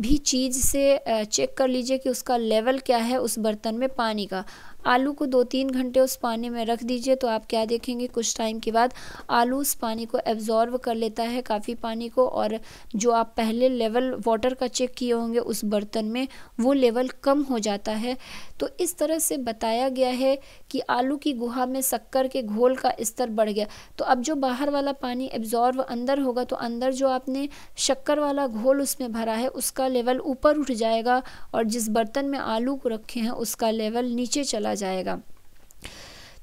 भी चीज़ से चेक कर लीजिए कि उसका लेवल क्या है उस बर्तन में पानी का आलू को दो तीन घंटे उस पानी में रख दीजिए तो आप क्या देखेंगे कुछ टाइम के बाद आलू उस पानी को एब्जॉर्व कर लेता है काफ़ी पानी को और जो आप पहले लेवल वाटर का चेक किए होंगे उस बर्तन में वो लेवल कम हो जाता है तो इस तरह से बताया गया है कि आलू की गुहा में शक्कर के घोल का स्तर बढ़ गया तो अब जो बाहर वाला पानी एब्जॉर्व अंदर होगा तो अंदर जो आपने शक्कर वाला घोल उसमें भरा है उसका उसका लेवल ऊपर उठ जाएगा और जिस बर्तन में आलू को रखे हैं उसका लेवल नीचे चला जाएगा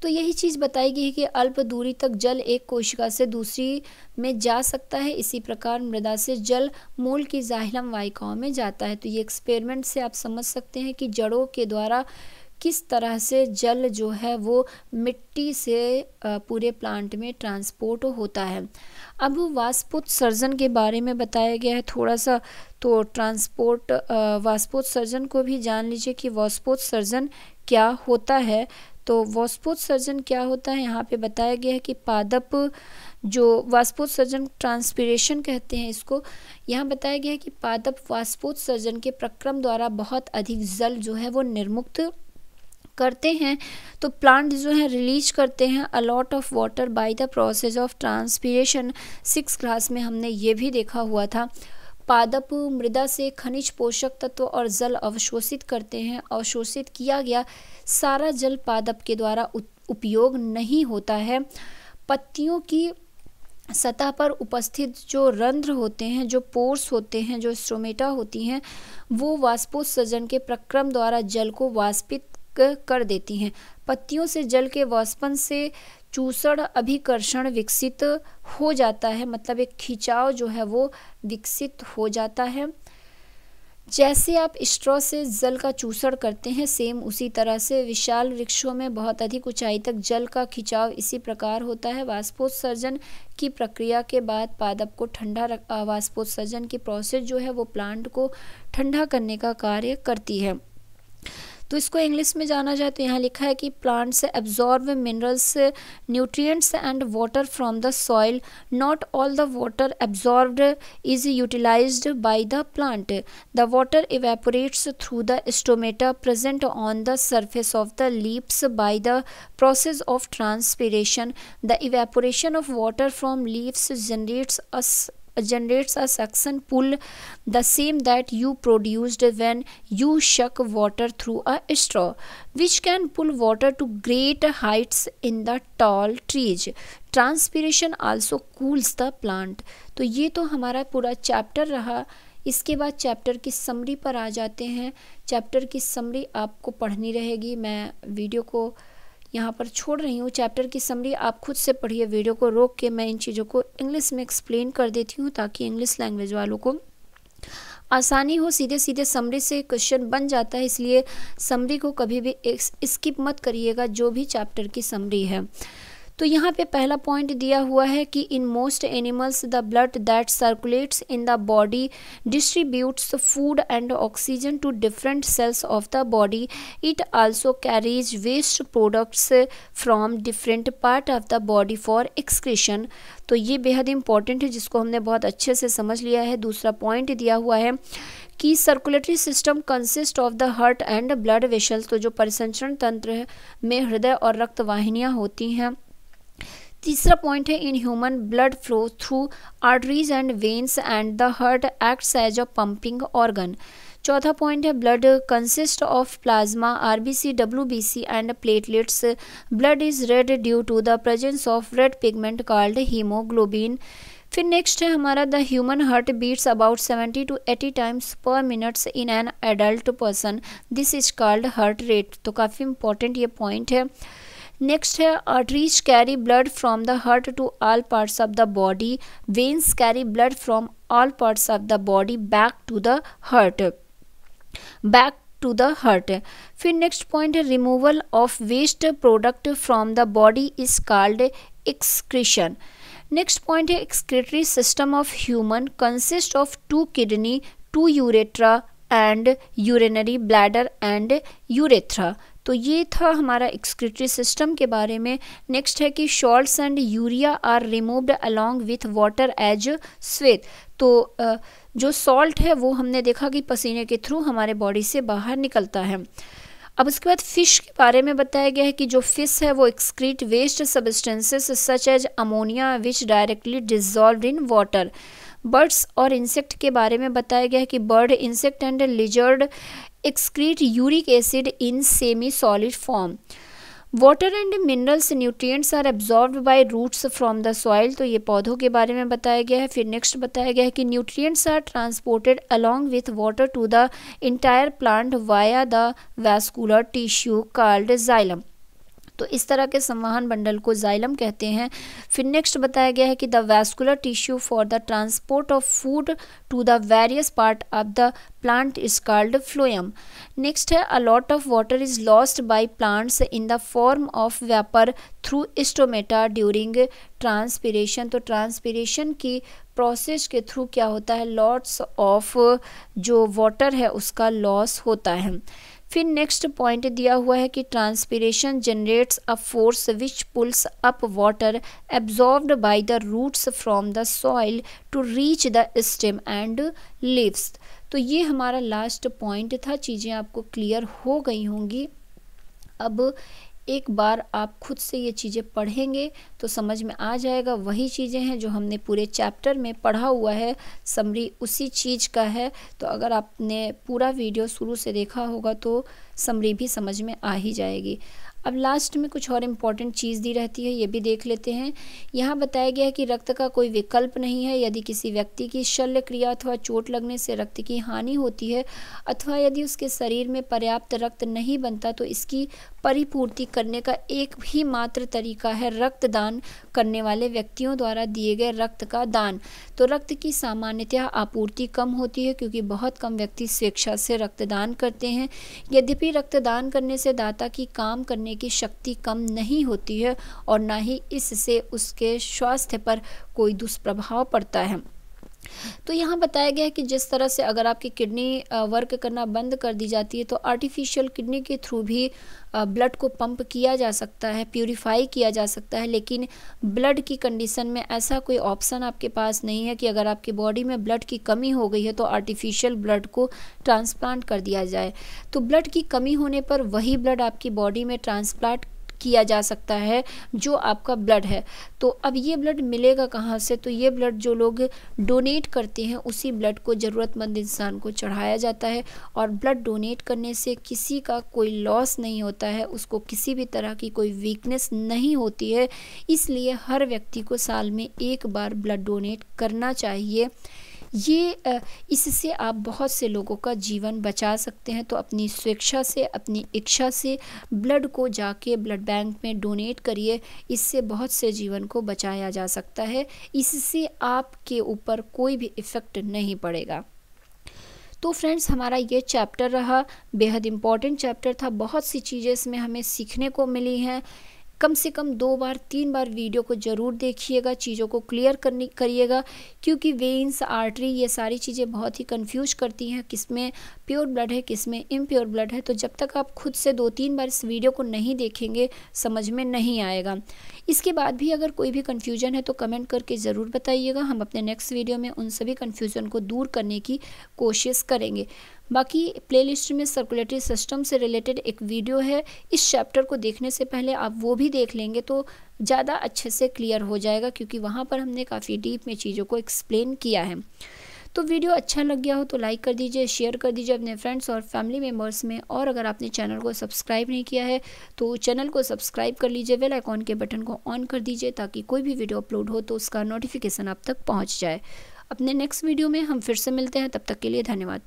तो यही चीज़ बताई गई है कि अल्प दूरी तक जल एक कोशिका से दूसरी में जा सकता है इसी प्रकार मृदा से जल मूल की जाहिलम वायिकाओं में जाता है तो ये एक्सपेरिमेंट से आप समझ सकते हैं कि जड़ों के द्वारा किस तरह से जल जो है वो मिट्टी से पूरे प्लांट में ट्रांसपोर्ट होता है अब वाष्पोत्सर्जन के बारे में बताया गया है थोड़ा सा तो ट्रांसपोर्ट वाष्पोत्सर्जन को भी जान लीजिए कि वाष्पोत्सर्जन क्या होता है तो वाष्पोत्सर्जन क्या होता है यहाँ पे बताया गया है कि पादप जो वाष्पोत्सर्जन ट्रांसपीरेशन कहते हैं इसको यहाँ बताया गया है कि पादप वाष्पोत्सर्जन के प्रक्रम द्वारा बहुत अधिक जल जो है वो निर्मुक्त करते हैं तो प्लांट जो है रिलीज करते हैं a lot of water by the process of transpiration six class में हमने ये भी देखा हुआ था पादप मृदा से खनिज पोषक तत्व और जल अवशोषित करते हैं अवशोषित किया गया सारा जल पादप के द्वारा उपयोग नहीं होता है पत्तियों की सतह पर उपस्थित जो रंध्र होते हैं जो पोर्स होते हैं जो स्ट्रोमेटा होती हैं वो वाष्पोत्सर्जन के प्रक्रम द्वारा जल को वाष्पित कर देती हैं पत्तियों से जल के वाष्पन से चूसण अभिकर्षण विकसित हो जाता है मतलब एक खिंचाव जो है वो विकसित हो जाता है जैसे आप स्ट्रॉ से जल का चूसण करते हैं सेम उसी तरह से विशाल वृक्षों में बहुत अधिक ऊंचाई तक जल का खिंचाव इसी प्रकार होता है वाष्पोत्सर्जन की प्रक्रिया के बाद पादप को ठंडा रख वाष्पोत्सर्जन की प्रोसेस जो है वो प्लांट को ठंडा करने का कार्य करती है तो इसको इंग्लिश में जाना जाए तो यहाँ लिखा है कि plants absorb minerals nutrients and water from the soil not all the water absorb is utilised by the plant the water evaporates through the stomata present on the surface of the leaves by the process of transpiration the evaporation of water from leaves generates us generates a suction pull the same that you produced when you shuck water through a straw which can pull water to great heights in the tall trees transpiration also cools the plant तो ये तो हमारा पूरा chapter रहा इसके बाद chapter की summary पर आ जाते हैं चैप्टर की समरी आपको पढ़नी रहेगी मैं वीडियो को यहाँ पर छोड़ रही हूँ चैप्टर की समरी आप खुद से पढ़िए वीडियो को रोक के मैं इन चीज़ों को इंग्लिश में एक्सप्लेन कर देती हूँ ताकि इंग्लिश लैंग्वेज वालों को आसानी हो सीधे सीधे समरी से क्वेश्चन बन जाता है इसलिए समरी को कभी भी स्किप मत करिएगा जो भी चैप्टर की समरी है तो यहाँ पे पहला पॉइंट दिया हुआ है कि in most animals the blood that circulates in the body distributes food and oxygen to different cells of the body it also carries waste products from different part of the body for excretion तो ये बेहद important है जिसको हमने बहुत अच्छे से समझ लिया है दूसरा पॉइंट दिया हुआ है कि circulatory system consist of the heart and blood vessels तो जो परिसंचरण तंत्र है में हृदय और रक्त वाहिनियाँ होती हैं तीसरा पॉइंट है in human blood flow through arteries and veins and the heart acts as a pumping organ चौथा पॉइंट है blood consist of plasma RBC WBC and platelets blood is red due to the presence of red pigment called haemoglobin फिर next है हमारा the human heart beats about 70 to 80 times per minutes in an adult person this is called heart rate तो काफ़ी important ये point है Next here, arteries carry blood from the heart to all parts of the body. Veins carry blood from all parts of the body back to the heart. Back to the heart. फिर next point removal of waste product from the body is called excretion. Next point excretory system of human consists of two kidney, two urethra and urinary bladder and urethra. तो ये था हमारा excretory system के बारे में next है कि salts and urea are removed along with water as sweat तो जो सॉल्ट है वो हमने देखा कि पसीने के थ्रू हमारे बॉडी से बाहर निकलता है अब उसके बाद फ़िश के बारे में बताया गया है कि जो फ़िश है वो excrete waste substances such as ammonia which directly dissolve in water birds और इंसेक्ट के बारे में बताया गया है कि bird insect and lizard excrete uric acid in semi solid form water and minerals nutrients are absorb by roots from the soil तो ये पौधों के बारे में बताया गया है फिर नेक्स्ट बताया गया है कि nutrients are transported along with water to the entire plant via the vascular tissue called xylem तो इस तरह के संवहन बंडल को जाइलम कहते हैं फिर नेक्स्ट बताया गया है कि the vascular tissue for the transport of food to the various part of the plant is called phloem next है a lot of water is lost by plants in the form of vapour through stomata during transpiration तो transpiration की process के through क्या होता है lots of जो water है उसका लॉस होता है फिर नेक्स्ट पॉइंट दिया हुआ है कि transpiration generates a force which pulls up water absorbed by the roots from the soil to reach the stem and leaves तो ये हमारा लास्ट पॉइंट था चीज़ें आपको क्लियर हो गई होंगी अब एक बार आप खुद से ये चीज़ें पढ़ेंगे तो समझ में आ जाएगा वही चीज़ें हैं जो हमने पूरे चैप्टर में पढ़ा हुआ है समरी उसी चीज़ का है तो अगर आपने पूरा वीडियो शुरू से देखा होगा तो समरी भी समझ में आ ही जाएगी अब लास्ट में कुछ और इम्पॉर्टेंट चीज़ दी रहती है ये भी देख लेते हैं यहाँ बताया गया है कि रक्त का कोई विकल्प नहीं है यदि किसी व्यक्ति की शल्य क्रिया अथवा चोट लगने से रक्त की हानि होती है अथवा यदि उसके शरीर में पर्याप्त रक्त नहीं बनता तो इसकी परिपूर्ति करने का एक ही मात्र तरीका है रक्तदान करने वाले व्यक्तियों द्वारा दिए गए रक्त का दान तो रक्त की सामान्यतः आपूर्ति कम होती है क्योंकि बहुत कम व्यक्ति स्वेच्छा से रक्तदान करते हैं यद्यपि रक्तदान करने से दाता की काम करने करने की शक्ति कम नहीं होती है और ना ही इससे उसके स्वास्थ्य पर कोई दुष्प्रभाव पड़ता है तो यहाँ बताया गया है कि जिस तरह से अगर आपकी किडनी वर्क करना बंद कर दी जाती है तो आर्टिफिशियल किडनी के थ्रू भी ब्लड को पंप किया जा सकता है प्योरीफाई किया जा सकता है लेकिन ब्लड की कंडीशन में ऐसा कोई ऑप्शन आपके पास नहीं है कि अगर आपकी बॉडी में ब्लड की कमी हो गई है तो आर्टिफिशियल ब्लड को ट्रांसप्लांट कर दिया जाए तो ब्लड की कमी होने पर वही ब्लड आपकी बॉडी में ट्रांसप्लांट किया जा सकता है जो आपका ब्लड है तो अब ये ब्लड मिलेगा कहाँ से तो ये ब्लड जो लोग डोनेट करते हैं उसी ब्लड को ज़रूरतमंद इंसान को चढ़ाया जाता है और ब्लड डोनेट करने से किसी का कोई लॉस नहीं होता है उसको किसी भी तरह की कोई वीकनेस नहीं होती है इसलिए हर व्यक्ति को साल में एक बार ब्लड डोनेट करना चाहिए ये इससे आप बहुत से लोगों का जीवन बचा सकते हैं तो अपनी स्वेच्छा से अपनी इच्छा से ब्लड को जाके ब्लड बैंक में डोनेट करिए इससे बहुत से जीवन को बचाया जा सकता है इससे आपके ऊपर कोई भी इफ़ेक्ट नहीं पड़ेगा तो फ्रेंड्स हमारा ये चैप्टर रहा बेहद इम्पॉर्टेंट चैप्टर था बहुत सी चीज़ें इसमें हमें सीखने को मिली हैं कम से कम दो बार तीन बार वीडियो को ज़रूर देखिएगा चीज़ों को क्लियर करने करिएगा क्योंकि वेन्स आर्टरी ये सारी चीज़ें बहुत ही कन्फ्यूज करती हैं किस में प्योर ब्लड है किस में इम्प्योर ब्लड है तो जब तक आप खुद से दो तीन बार इस वीडियो को नहीं देखेंगे समझ में नहीं आएगा इसके बाद भी अगर कोई भी कन्फ्यूजन है तो कमेंट करके ज़रूर बताइएगा हम अपने नेक्स्ट वीडियो में उन सभी कन्फ्यूज़न को दूर करने की कोशिश करेंगे बाकी प्लेलिस्ट में सर्कुलेटरी सिस्टम से रिलेटेड एक वीडियो है इस चैप्टर को देखने से पहले आप वो भी देख लेंगे तो ज़्यादा अच्छे से क्लियर हो जाएगा क्योंकि वहाँ पर हमने काफ़ी डीप में चीज़ों को एक्सप्लेन किया है तो वीडियो अच्छा लग गया हो तो लाइक कर दीजिए शेयर कर दीजिए अपने फ्रेंड्स और फैमिली मेम्बर्स में और अगर आपने चैनल को सब्सक्राइब नहीं किया है तो चैनल को सब्सक्राइब कर लीजिए वेल आइकॉन के बटन को ऑन कर दीजिए ताकि कोई भी वीडियो अपलोड हो तो उसका नोटिफिकेशन आप तक पहुँच जाए अपने नेक्स्ट वीडियो में हम फिर से मिलते हैं तब तक के लिए धन्यवाद